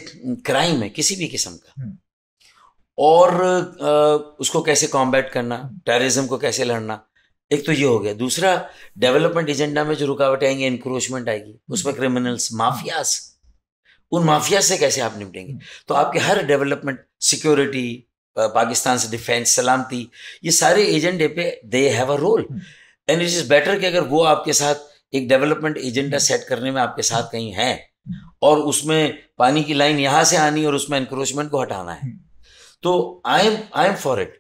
क्राइम है किसी भी किस्म का और आ, उसको कैसे कॉम्बैट करना टेररिज्म को कैसे लड़ना एक तो ये हो गया दूसरा डेवलपमेंट एजेंडा में जो रुकावटें आएंगी इंक्रोचमेंट आएगी उसमें क्रिमिनल्स माफियाज उन माफिया से कैसे आप निपटेंगे तो आपके हर डेवलपमेंट सिक्योरिटी पाकिस्तान से डिफेंस सलामती ये सारे एजेंडे पे they have a role and it is better कि अगर वो आपके साथ एक डेवलपमेंट एजेंडा सेट करने में आपके साथ कहीं है हम्म। और उसमें पानी की लाइन यहाँ से आनी और उसमें इंक्रोचमेंट को हटाना है हम्म। तो I am I am for it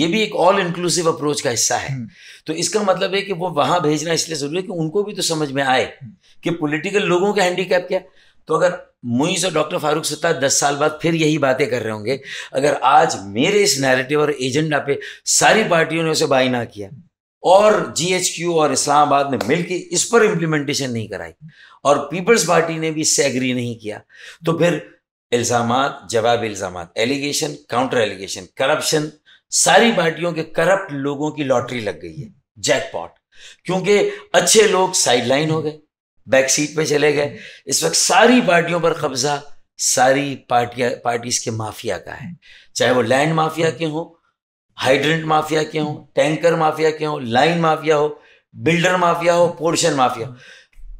ये भी एक ऑल इंक्लूसिव अप्रोच का हिस्सा है हम्म। तो इसका मतलब है कि वो वहां भेजना इसलिए जरूरी है कि उनको भी तो समझ में आए हम्म। कि पॉलिटिकल लोगों के हैंडीकैप क्या तो अगर मुइस और डॉक्टर फारूक सत्ता दस साल बाद फिर यही बातें कर रहे होंगे अगर आज मेरे इस नैरेटिव और एजेंडा पे सारी पार्टियों ने उसे बाई ना किया और जीएचक्यू और इस्लामाबाद ने मिलकर इस पर इम्प्लीमेंटेशन नहीं कराई और पीपल्स पार्टी ने भी इससे एग्री नहीं किया तो फिर इल्ज़ाम जवाब इल्ज़ाम एलिगेशन काउंटर एलिगेशन करप्शन सारी पार्टियों के करप्ट लोगों की लॉटरी लग गई है जैकपॉट क्योंकि अच्छे लोग साइडलाइन हो गए बैक सीट पे चले गए इस वक्त सारी पार्टियों पर कब्जा सारी पार्टियां पार्टीज के माफिया का है चाहे वो लैंड माफिया के हों हाइड्रेंट माफिया के हों टैंकर माफिया के हों लाइन माफिया हो बिल्डर माफिया हो पोर्शन माफिया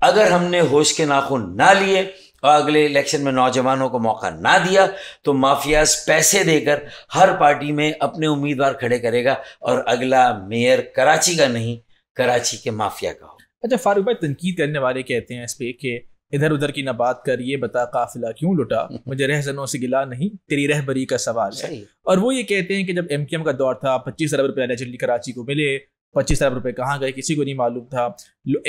अगर हमने होश के नाखून ना लिए और अगले इलेक्शन में नौजवानों को मौका ना दिया तो माफिया पैसे देकर हर पार्टी में अपने उम्मीदवार खड़े करेगा और अगला मेयर कराची का नहीं कराची के माफिया का हो
अच्छा फारूक भाई तनकीद करने वाले कहते हैं इस पे कि इधर उधर की ना बात कर ये बता काफिला क्यों लुटा मुझे रहजनों से गिला नहीं तेरी रहबरी का सवाल है और वो ये कहते हैं कि जब एम का दौर था पच्चीस अरब रुपये कराची को मिले पच्चीस अरब रुपए कहाँ गए किसी को नहीं मालूम था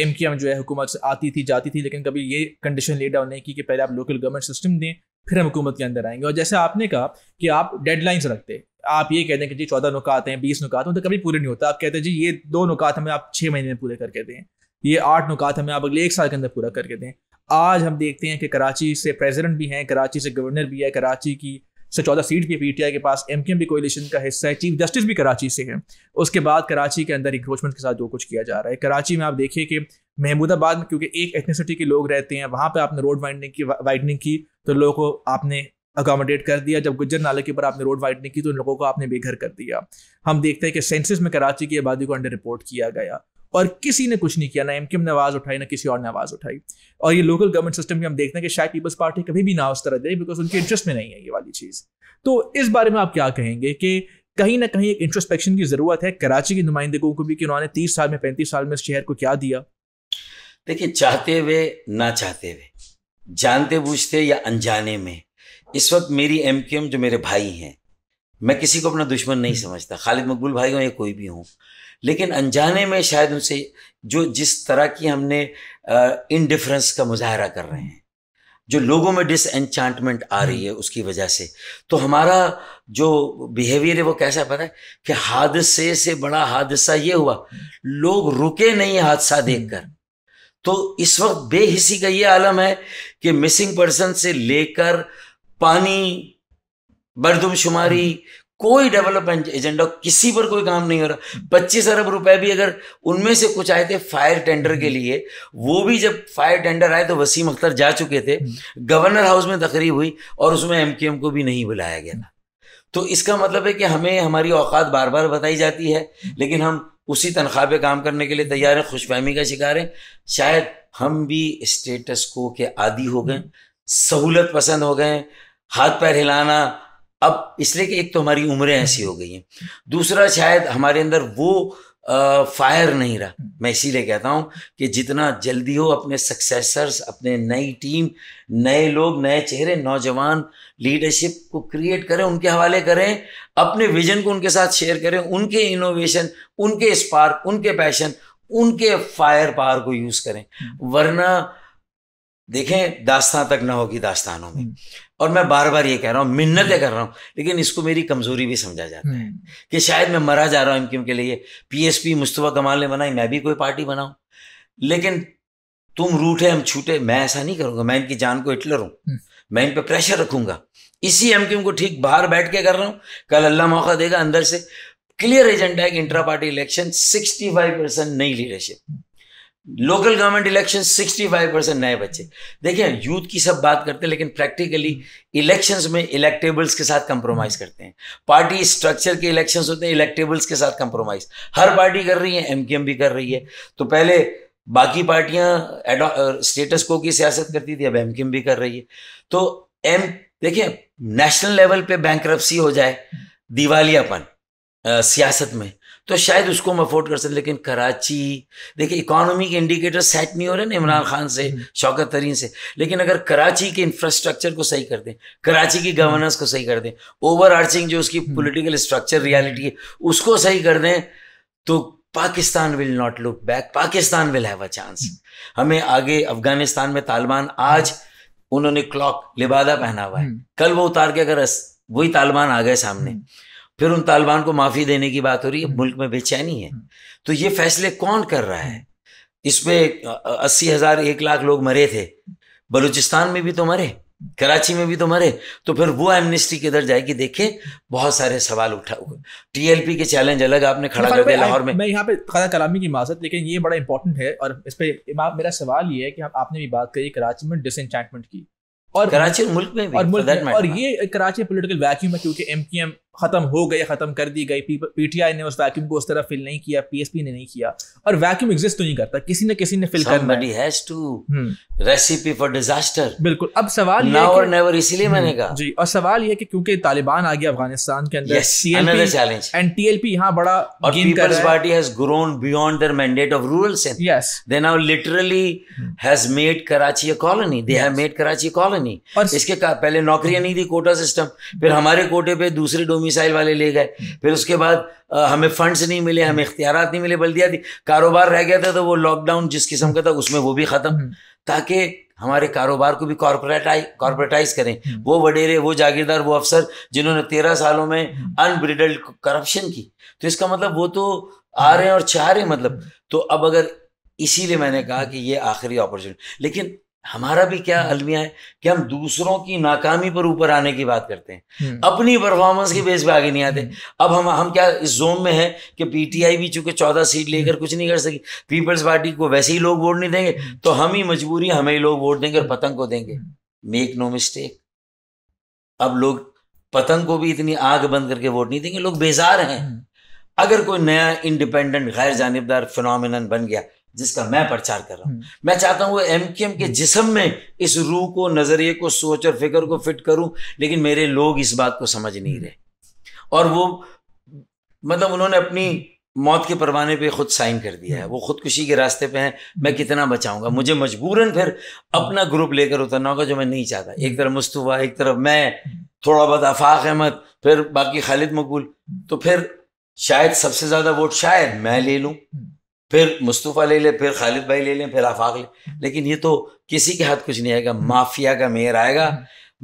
एम के एम जो है हुकूमत से आती थी जाती थी लेकिन कभी ये कंडीशन ले डाउन नहीं की कि पहले आप लोकल गवर्नमेंट सिस्टम दें फिर हम हुकूमत के अंदर आएंगे और जैसे आपने कहा कि आप डेडलाइंस रखते आप ये कहते हैं कि जी चौदह नुकात हैं बीस नुकात हैं तो कभी पूरे नहीं होता आप कहते हैं जी ये दो नुकात हमें आप छः महीने में पूरे करके दें ये आठ नुकात हमें आप अगले एक साल के अंदर पूरा करके दें आज हम देखते हैं कि कराची से प्रेसिडेंट भी हैं कराची से गवर्नर भी है कराची की से चौदह सीट भी पीटीआई के पास एम भी कोलिशन का हिस्सा है चीफ जस्टिस भी कराची से है उसके बाद कराची के अंदर इंक्रोचमेंट के साथ जो कुछ किया जा रहा है कराची में आप देखिए कि महमूदाबाद में क्योंकि एक एथनीसिटी के लोग रहते हैं वहाँ पर आपने रोड वाइडनिंग की वाइडनिंग की तो लोगों को आपने अकोमोडेट कर दिया जब गुजर नाले के ऊपर आपने रोड वाइडनिंग की तो उन लोगों को आपने बेघर कर दिया हम देखते हैं कि सेंसिस में कराची की आबादी को अंडर रिपोर्ट किया गया और किसी ने कुछ नहीं किया ना एमकेएम ने आवाज उठाई ना किसी और ने आवाज उठाई और ये लोकल गवर्नमेंट सिस्टम में हम देखते हैं कि शायद पीपल्स पार्टी कभी भी ना उस तरह दे बिकॉज उनके इंटरेस्ट में नहीं है ये वाली चीज़ तो इस बारे में आप क्या कहेंगे कि कहीं ना कहीं एक इंट्रोस्पेक्शन की ज़रूरत है कराची के नुमाइंदों को भी कि उन्होंने तीस साल में पैंतीस साल में इस शहर को क्या दिया देखिए चाहते हुए ना चाहते हुए
जानते बूझते या अनजाने में इस वक्त मेरी एम जो मेरे भाई हैं मैं किसी को अपना दुश्मन नहीं हम्म। समझता खालिद मकबूल भाई हूँ या कोई भी हूँ लेकिन अनजाने में शायद उनसे जो जिस तरह की हमने इनडिफरेंस का मुजाहरा कर रहे हैं जो लोगों में डिसएनचांटमेंट आ रही हम्म। है उसकी वजह से तो हमारा जो बिहेवियर है वो कैसा पता है कि हादसे से बड़ा हादसा ये हुआ लोग रुके नहीं हादसा हम्म। देखकर तो इस वक्त बेहिसी का ये आलम है कि मिसिंग पर्सन से लेकर पानी बरदुमशुमारी कोई डेवलपमेंट एजेंडा किसी पर कोई काम नहीं हो रहा पच्चीस अरब रुपए भी अगर उनमें से कुछ आए थे फायर टेंडर के लिए वो भी जब फायर टेंडर आए तो वसीम अख्तर जा चुके थे गवर्नर हाउस में तकरीब हुई और उसमें एम को भी नहीं बुलाया गया था तो इसका मतलब है कि हमें हमारी औकात बार बार बताई जाती है लेकिन हम उसी तनख्वाह पे काम करने के लिए तैयार हैं खुशफहमी का शिकार हैं शायद हम भी स्टेटस को के आदि हो गए सहूलत पसंद हो गए हाथ पैर हिलाना अब इसलिए कि एक तो हमारी उम्रें ऐसी हो गई हैं दूसरा शायद हमारे अंदर वो आ, फायर नहीं रहा मैं इसीलिए कहता हूँ कि जितना जल्दी हो अपने सक्सेसर्स अपने नई टीम नए लोग नए चेहरे नौजवान लीडरशिप को क्रिएट करें उनके हवाले करें अपने विजन को उनके साथ शेयर करें उनके इनोवेशन उनके स्पार्क उनके पैशन उनके फायर पावर को यूज़ करें हम्म। वरना देखें दास्तान तक ना होगी दास्तानों में हम्म। और मैं बार बार ये कह रहा हूँ मिन्नतें कर रहा हूँ लेकिन इसको मेरी कमजोरी भी समझा जाता है हम्म। कि शायद मैं मरा जा रहा हूँ एमक्यूएम के लिए पीएसपी मुश्तफा कमाल ने बनाई मैं भी कोई पार्टी बनाऊँ लेकिन तुम रूठे हम छूटे मैं ऐसा नहीं करूँगा मैं इनकी जान को हिटलर हूँ हम्म। मैं इन पर प्रेशर रखूंगा इसी एमक्यूएम को ठीक बाहर बैठ के कर रहा हूँ कल अल्लाह मौका देगा अंदर से क्लियर एजेंडा है कि intra party election sixty five percent नई leadership local government election 65 percent नए बच्चे देखिए यूथ की सब बात करते हैं लेकिन प्रैक्टिकली इलेक्शंस में इलेक्टेबल्स के साथ कंप्रोमाइज करते हैं पार्टी स्ट्रक्चर के इलेक्शंस होते हैं इलेक्टेबल्स के साथ कंप्रोमाइज हर पार्टी कर रही है एमकेएम भी कर रही है तो पहले बाकी पार्टियां स्टेटस को की सियासत करती थी अब एमकेएम भी कर रही है तो एम देखिए नेशनल लेवल पे बैंक हो जाए दिवालियापन सियासत में तो शायद उसको हम अफोर्ड कर सकते लेकिन कराची देखिए इकोनॉमी के इंडिकेटर सेट नहीं हो रहे ना इमरान खान से हम्म, हम्म। शौकत तरीन से लेकिन अगर कराची के इंफ्रास्ट्रक्चर को सही कर दें कराची की गवर्नेंस हम्म। को सही कर दें ओवर आर्चिंग जो उसकी पोलिटिकल स्ट्रक्चर रियालिटी है उसको सही कर दें तो Pakistan will not look back Pakistan will have a chance हमें आगे अफगानिस्तान में तालिबान आज उन्होंने क्लॉक लिबादा पहना हुआ है कल वो उतार के अगर वही तालिबान आ गए सामने फिर उन तालिबान को माफ़ी देने की बात हो रही है हम्म। मुल्क में बेचैनी है हम्म। तो ये फैसले कौन कर रहा है इसमें अस्सी हज़ार एक लाख लोग मरे थे बलूचिस्तान में भी तो मरे कराची में भी तो मरे तो फिर वो एमनेस्टी किधर जाएगी देखे बहुत सारे
सवाल उठा हुए टीएलपी के चैलेंज अलग आपने खड़ा तो कर दिया लाहौर में मैं यहाँ पे खड़ा कलामी की माजत लेकिन ये बड़ा इंपॉर्टेंट है और इस पर मेरा सवाल ये है कि आपने भी बात करी कराची में डिसइंचमेंटमेंट की और कराची मुल्क में भी और मुल्क और हाँ। ये कराची पॉलिटिकल वैक्यूम है क्योंकि एम ख़त्म हो गई ख़त्म कर दी गई पीटीआई ने उस वैक्यूम को उस तरह फिल नहीं किया पीएसपी ने नहीं किया और वैक्यूम एग्जिस्ट तो नहीं करता किसी ने किसी ने फिल करना has to recipe for disaster बिल्कुल अब सवाल नाउ और नेवर इसीलिए हम्म, मैंने कहा जी और सवाल ये कि क्योंकि तालिबान आ गया अफगानिस्तान के अंदर चैलेंज एंड टीएलपी यहां बड़ा और peoples party
has grown beyond their mandate of rural yes they now literally has made Karachi a colony they have made Karachi colony और इसके पहले नौकरियां नहीं थी कोटा सिस्टम फिर हमारे कोटे पे दूसरे मिसाइल वाले ले गए फिर उसके बाद हमें फंड्स नहीं मिले हमें इख्तियार नहीं मिले बल्दियाती कारोबार रह गया था तो वो लॉकडाउन जिस किस्म का था उसमें वो भी ख़त्म हम्म। ताकि हमारे कारोबार को भी कॉरपोरेटाइज कॉरपोरेटाइज करें हम्म। वो वडेरे वो जागीरदार वो अफसर जिन्होंने तेरह सालों में अनब्रिडल्ड हम्म। करप्शन की तो इसका मतलब वो तो आ रहे हैं और चाह रहे हैं मतलब तो अब अगर इसीलिए मैंने कहा कि ये आखिरी अपॉर्चुनिटी लेकिन हमारा भी क्या हम्म। अलमिया है कि हम दूसरों की नाकामी पर ऊपर आने की बात करते हैं हम्म। अपनी परफॉर्मेंस के बेस पे आगे नहीं आते हम्म। अब हम हम क्या इस जोन में है कि पीटीआई भी चूंकि चौदह सीट लेकर कुछ नहीं कर सकी पीपल्स पार्टी को वैसे ही लोग वोट नहीं देंगे तो हम ही मजबूरी हमें ही लोग वोट देंगे और पतंग को देंगे मेक नो मिस्टेक अब लोग पतंग को भी इतनी आग बंद करके वोट नहीं देंगे लोग बेजार हैं अगर कोई नया इंडिपेंडेंट गैर जानबदार फिनोमिन बन गया जिसका मैं प्रचार कर रहा हूं हम्म। मैं चाहता हूँ एम के एम हम्म। के जिसम में इस रूह को नज़रिए को सोच और फिक्र को फिट करूं लेकिन मेरे लोग इस बात को समझ नहीं हम्म। रहे और वो मतलब उन्होंने अपनी मौत के परवाने पे खुद साइन कर दिया है वो खुदकुशी के रास्ते पे हैं मैं कितना बचाऊंगा मुझे मजबूरन फिर अपना ग्रुप लेकर उतरना होगा जो मैं नहीं चाहता एक तरफ मुस्तफ़ा एक तरफ मैं थोड़ा बहुत आफाक अहमद फिर बाकी खालिद मकबूल तो फिर शायद सबसे ज़्यादा वोट शायद मैं ले लूँ फिर मुस्तफ़ा ले लें फिर खालिद भाई ले लें फिर आफाक ले लेकिन ये तो किसी के हाथ कुछ नहीं आएगा माफिया का मेयर आएगा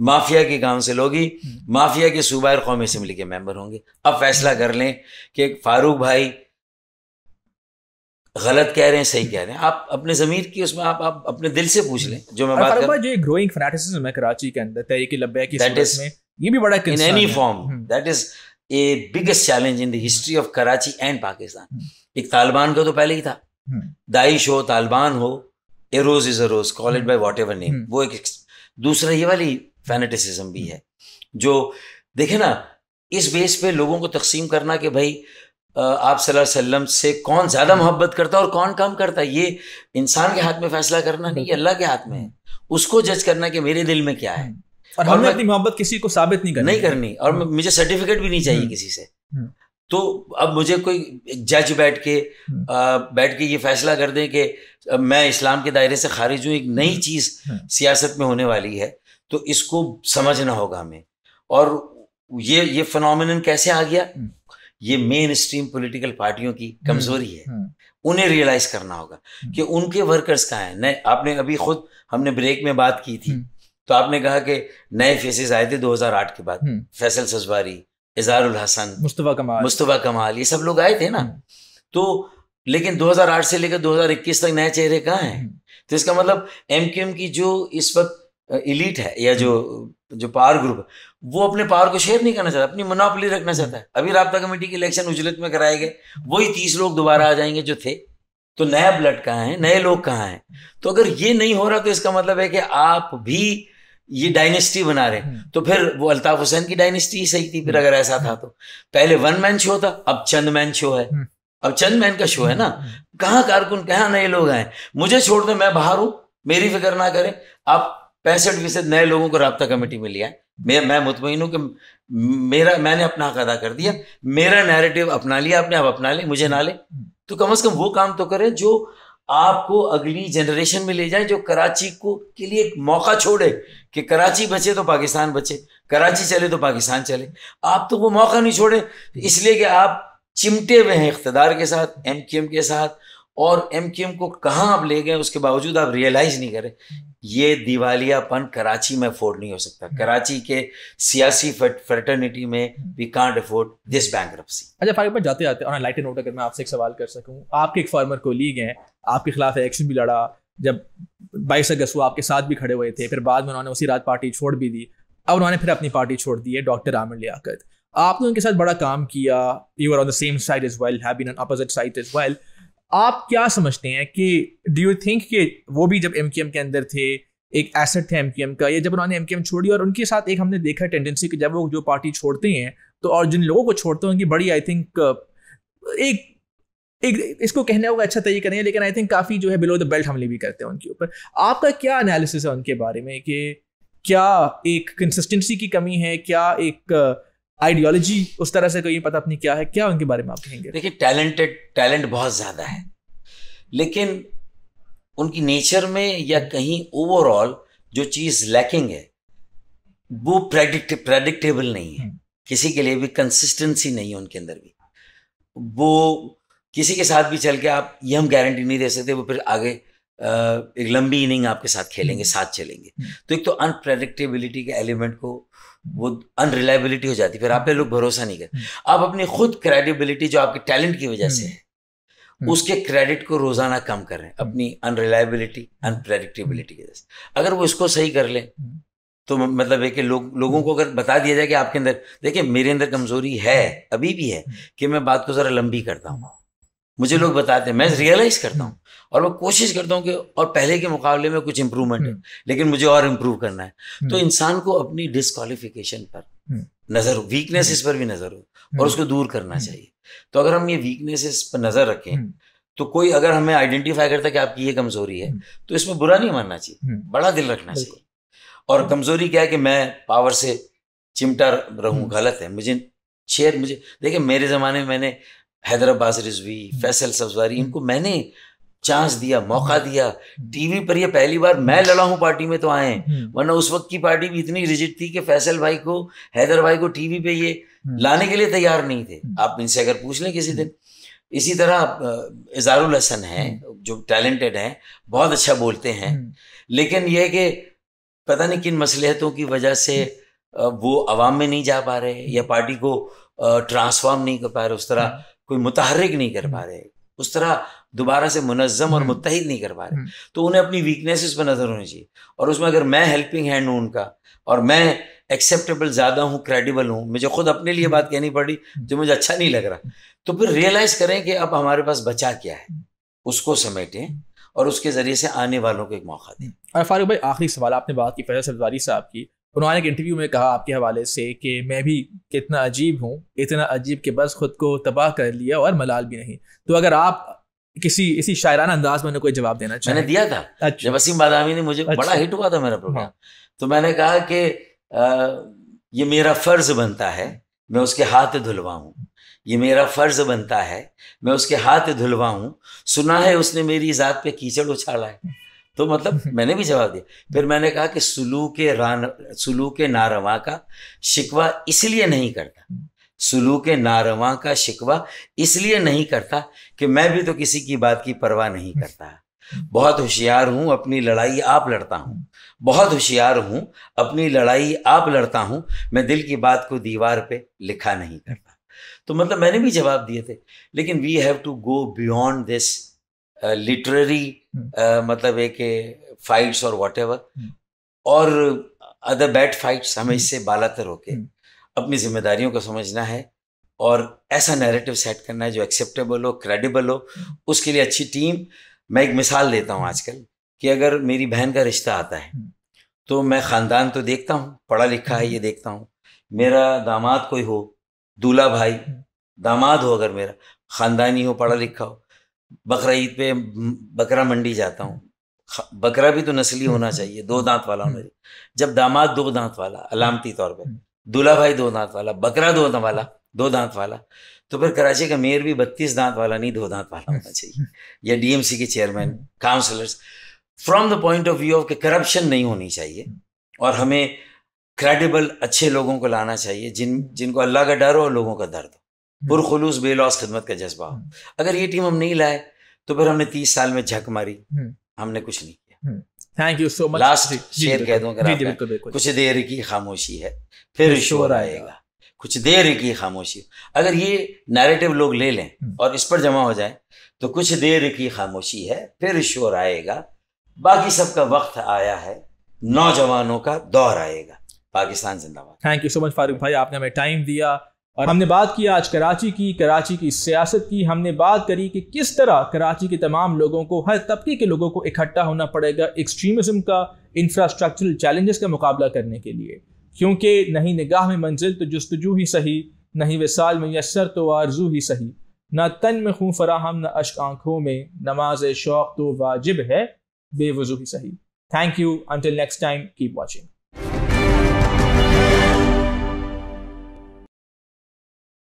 माफिया के की काउंसिल होगी माफिया के सूबा और कौमी असम्बली के मेंबर होंगे अब फैसला कर लें कि फारूक भाई गलत कह रहे हैं सही कह रहे हैं आप अपने ज़मीर की उसमें आप आप अपने दिल से पूछ लें जो मैं बात कर
जो ग्रोइंग फैनाटिसिज्म है कराची के अंदर तहरीक लब्बैक की में
ये भी बड़ा in any form that is a biggest challenge in the history of Karachi and Pakistan एक तालिबान का तो पहले ही था दाइश hmm. हो तालिबान हो a rose is a rose call it by whatever name वो एक दूसरा ये वाली फैनेटिसिज्म भी hmm. है जो देखे ना इस बेस पे लोगों को तकसीम करना कि भाई आप वसल्लम से कौन ज़्यादा hmm. मोहब्बत करता है और कौन कम करता है ये इंसान के हाथ में फैसला करना नहीं अल्लाह के हाथ में है उसको जज करना कि मेरे दिल में क्या है और हमें अपनी
मोहब्बत किसी को साबित नहीं करनी नहीं करनी और
हम्म। मुझे सर्टिफिकेट भी नहीं चाहिए हम्म। किसी से हम्म। तो अब मुझे कोई जज बैठ के बैठ के ये फैसला कर दे कि मैं इस्लाम के दायरे से खारिज हूँ एक नई चीज़ सियासत में होने वाली है तो इसको समझना होगा हमें और ये ये फिनोमिन कैसे आ गया ये मेन स्ट्रीम पोलिटिकल पार्टियों की कमजोरी है उन्हें रियलाइज करना होगा कि उनके वर्कर्स कहाँ हैं नहीं आपने अभी खुद हमने ब्रेक में बात की थी तो आपने कहा कि नए फेसेस आए थे 2008 के बाद हम्म। फैसल सजवारी इजहारुल हसन
मुस्तफ़ा कमाल
मुस्तफ़ा कमाल ये सब लोग आए थे ना हम्म। तो लेकिन 2008 से लेकर 2021 तक नए चेहरे कहाँ हैं हम्म। तो इसका मतलब एम की जो इस वक्त इलीट है या जो जो पावर ग्रुप है वो अपने पावर को शेयर नहीं करना चाहता अपनी मोनोपली रखना चाहता है अभी रबता कमेटी के इलेक्शन उजलत में कराए गए वही तीस लोग दोबारा आ जाएंगे जो थे तो नया ब्लड कहाँ है नए लोग कहाँ हैं तो अगर ये नहीं हो रहा तो इसका मतलब है कि आप भी ये डायनेस्टी बना रहे हम्म। तो फिर वो अल्ताफ हुसैन की डायनेस्टी ही सही थी फिर हम्म। अगर ऐसा था तो पहले वन मैन शो था अब चंद मैन शो है हम्म। अब चंद मैन का शो है ना कहाँ कारकुन कहाँ नए लोग आए मुझे छोड़ दो मैं बाहर हूं मेरी फिक्र ना करें आप पैंसठ फीसद नए लोगों को रबता कमेटी में लिया मैं मैं मुतमिन हूं कि मेरा मैंने अपना हक अदा कर दिया मेरा नैरेटिव अपना लिया आपने आप अपना ले मुझे ना ले तो कम अज कम वो काम तो करे जो आपको अगली जनरेशन में ले जाए जो कराची को के लिए एक मौका छोड़े कि कराची बचे तो पाकिस्तान बचे कराची चले तो पाकिस्तान चले आप तो वो मौका नहीं छोड़े तो इसलिए कि आप चिमटे हुए हैं इकतदार के साथ एम के साथ और एम को कहाँ आप ले गए उसके बावजूद आप रियलाइज़ नहीं करें ये दिवालियापन कराची में अफोर्ड नहीं हो सकता हम्म। कराची के सियासी फ्रेटर्निटी में we can't afford this bank अच्छा
फारूक पर जाते जाते और लाइट नोट अगर मैं आपसे एक सवाल कर सकूं आपके एक फार्मर को कोलीग हैं आपके खिलाफ एक्शन भी लड़ा जब बाईस अगस्त को आपके साथ भी खड़े हुए थे फिर बाद में उन्होंने उसी रात पार्टी छोड़ भी दी अब उन्होंने फिर अपनी पार्टी छोड़ दी है डॉक्टर आमिर लियाकत आपने उनके साथ बड़ा काम किया you are on the same side as well have been on opposite side as well आप क्या समझते हैं कि डू यू थिंक कि वो भी जब एम के अंदर थे एक एसेट थे एम का या जब उन्होंने एम छोड़ी और उनके साथ एक हमने देखा टेंडेंसी कि जब वो जो पार्टी छोड़ते हैं तो और जिन लोगों को छोड़ते हैं उनकी बड़ी आई थिंक एक एक इसको कहने होगा अच्छा तरीका नहीं है लेकिन आई थिंक काफ़ी जो है बिलो द बेल्ट हमले भी करते हैं उनके ऊपर आपका क्या एनालिसिस है उनके बारे में कि क्या एक कंसिस्टेंसी की कमी है क्या एक आइडियोलॉजी उस तरह से कोई पता अपनी क्या है क्या उनके बारे में आप कहेंगे देखिए टैलेंटेड टैलेंट बहुत ज्यादा है
लेकिन उनकी नेचर में या कहीं ओवरऑल जो चीज लैकिंग है वो प्रेडिक्ट प्रेडिक्टेबल नहीं है हम्म। किसी के लिए भी कंसिस्टेंसी नहीं है उनके अंदर भी वो किसी के साथ भी चल के आप ये हम गारंटी नहीं दे सकते वो फिर आगे एक लंबी इनिंग आपके साथ खेलेंगे हम्म। साथ चलेंगे हम्म। तो एक तो अनप्रेडिक्टेबिलिटी के एलिमेंट को वो अनरिलायबिलिटी हो जाती फिर आप पे लोग भरोसा नहीं करते आप अपनी खुद क्रेडिबिलिटी जो आपके टैलेंट की वजह से हम्म। है उसके क्रेडिट को रोजाना कम कर रहे हैं अपनी अनरिलायबिलिटी अनप्रेडिक्टेबिलिटी की वजह से अगर वो इसको सही कर लें हम्म। तो मतलब है कि लोग लोगों को अगर बता दिया जाए कि आपके अंदर देखिए मेरे अंदर कमजोरी है अभी भी है हम्म। कि मैं बात को जरा लंबी करता हूँ मुझे लोग बताते हैं मैं रियलाइज करता हूँ और मैं कोशिश करता हूँ कि और पहले के मुकाबले में कुछ इम्प्रूवमेंट है लेकिन मुझे और इम्प्रूव करना है तो हम्म। इंसान को अपनी डिसक्वालिफिकेशन पर हम्म। नज़र वीकनेसेस हम्म। पर भी नज़र हो और उसको दूर करना चाहिए तो अगर हम ये वीकनेसेस पर नज़र रखें तो कोई अगर हमें आइडेंटिफाई करता है कि आपकी ये कमजोरी है तो इसमें बुरा नहीं मानना चाहिए बड़ा दिल रखना चाहिए और कमजोरी क्या है कि मैं पावर से चिमटा रहूं गलत है मुझे शेयर मुझे देखिए मेरे ज़माने में मैंने हैदराबाद रिजवी फैसल सब्जारी इनको मैंने चांस दिया मौका हम्म। दिया टीवी पर ये पहली बार मैं लड़ा हूँ पार्टी में तो आए हम्म। वरना उस वक्त की पार्टी भी इतनी रिजिट थी कि फैसल भाई को हैदर भाई को टीवी पे ये हम्म। लाने के लिए तैयार नहीं थे आप इनसे अगर पूछ लें किसी दिन इसी तरह इजारुल हसन है जो टैलेंटेड है बहुत अच्छा बोलते हैं लेकिन यह कि पता नहीं किन मसलहतों की वजह से वो आवाम में नहीं जा पा रहे या पार्टी को ट्रांसफॉर्म नहीं कर पा रहे उस तरह कोई मुतहरक नहीं कर पा रहे उस तरह दोबारा से मुनज़म और हम्म। मुतहद नहीं कर पा रहे हम्म। तो उन्हें अपनी वीकनेसेस पर नज़र होनी चाहिए और उसमें अगर मैं हेल्पिंग हैंड हूँ उनका और मैं एक्सेप्टेबल ज़्यादा हूँ क्रेडिबल हूँ मुझे खुद अपने लिए बात कहनी पड़ी जो मुझे अच्छा नहीं लग रहा तो फिर रियलाइज़ करें कि अब हमारे पास बचा क्या है उसको समेटें और उसके ज़रिए से आने वालों को एक मौका दें
और फारूक भाई आखिरी सवाल आपने बात की फैजा सरदारी साहब की उन्होंने एक इंटरव्यू में कहा आपके हवाले से कि मैं भी कितना अजीब हूँ इतना अजीब कि बस खुद को तबाह कर लिया और मलाल भी नहीं तो अगर आप किसी इसी शायराना अंदाज में कोई जवाब देना चाहिए मैंने दिया था
अच्छा। जब वसीम बादामी ने मुझे अच्छा। बड़ा हिट
हुआ था मेरा प्रोग्राम हाँ।
तो मैंने कहा कि ये मेरा फर्ज बनता है मैं उसके हाथ धुलवाऊं ये मेरा फर्ज बनता है मैं उसके हाथ धुलवाऊं सुना है उसने मेरी जात पे कीचड़ उछाला है तो मतलब मैंने भी जवाब दिया फिर मैंने कहा कि सुलू के रान सुलू के नारवा का शिकवा इसलिए नहीं करता सुलूक नारवा का शिकवा इसलिए नहीं करता कि मैं भी तो किसी की बात की परवाह नहीं करता बहुत होशियार हूँ अपनी लड़ाई आप लड़ता हूँ बहुत होशियार हूं अपनी लड़ाई आप लड़ता हूँ मैं दिल की बात को दीवार पे लिखा नहीं करता तो मतलब मैंने भी जवाब दिए थे लेकिन we have to go beyond this literary मतलब एक फाइट्स uh, हम्म। और
वॉट
और अदर बैड फाइट्स हमें इससे बालातर होके हम्म। अपनी जिम्मेदारियों को समझना है और ऐसा नैरेटिव सेट करना है जो एक्सेप्टेबल हो क्रेडिबल हो उसके लिए अच्छी टीम मैं एक मिसाल देता हूँ आजकल कि अगर मेरी बहन का रिश्ता आता है तो मैं ख़ानदान तो देखता हूँ पढ़ा लिखा है ये देखता हूँ मेरा दामाद कोई हो दूल्हा भाई दामाद हो अगर मेरा ख़ानदानी हो पढ़ा लिखा हो बकरा ईद पे बकरा मंडी जाता हूँ बकरा भी तो नस्ली होना चाहिए दो दांत वाला होना चाहिए जब दामाद दो दांत वाला अलामती तौर पर दूल्हा भाई दो दांत वाला बकरा दो दांत वाला दो दांत वाला तो फिर कराची का मेयर भी बत्तीस दांत वाला नहीं दो दांत वाला होना चाहिए या डीएमसी के chairman councillors from the point of view of के करप्शन नहीं होनी चाहिए और हमें क्रेडिबल अच्छे लोगों को लाना चाहिए जिन जिनको अल्लाह का डर हो और लोगों का दर्द हो पुरखलूस बेलॉस खिदमत का जज्बा हो अगर ये टीम हम नहीं लाए तो फिर हमने तीस साल में झक मारी हम्म। हमने कुछ नहीं
किया हम्म। Thank you so much last शेर कह दूं जी कुछ
देर की खामोशी है फिर शोर आएगा कुछ देर की खामोशी अगर ये नैरेटिव लोग ले लें और इस पर जमा हो जाए तो कुछ देर की खामोशी है फिर शोर आएगा बाकी सबका वक्त आया है नौजवानों का दौर आएगा पाकिस्तान जिंदाबाद
thank you so much Farooq भाई आपने हमें टाइम दिया और हमने बात की आज कराची की कराची की सियासत की हमने बात करी कि किस तरह कराची के तमाम लोगों को हर तबके के लोगों को इकट्ठा होना पड़ेगा एक्सट्रीमिज्म का इंफ्रास्ट्रक्चरल चैलेंजेस का मुकाबला करने के लिए क्योंकि नहीं निगाह में मंजिल तो जस्तजू ही सही नहीं विसाल मैसर तो आरजू ही सही ना तन में खूँ फराहम न अश्क आंखों में नमाज शौक तो वाजिब है बेवजू ही सही thank you until next time keep watching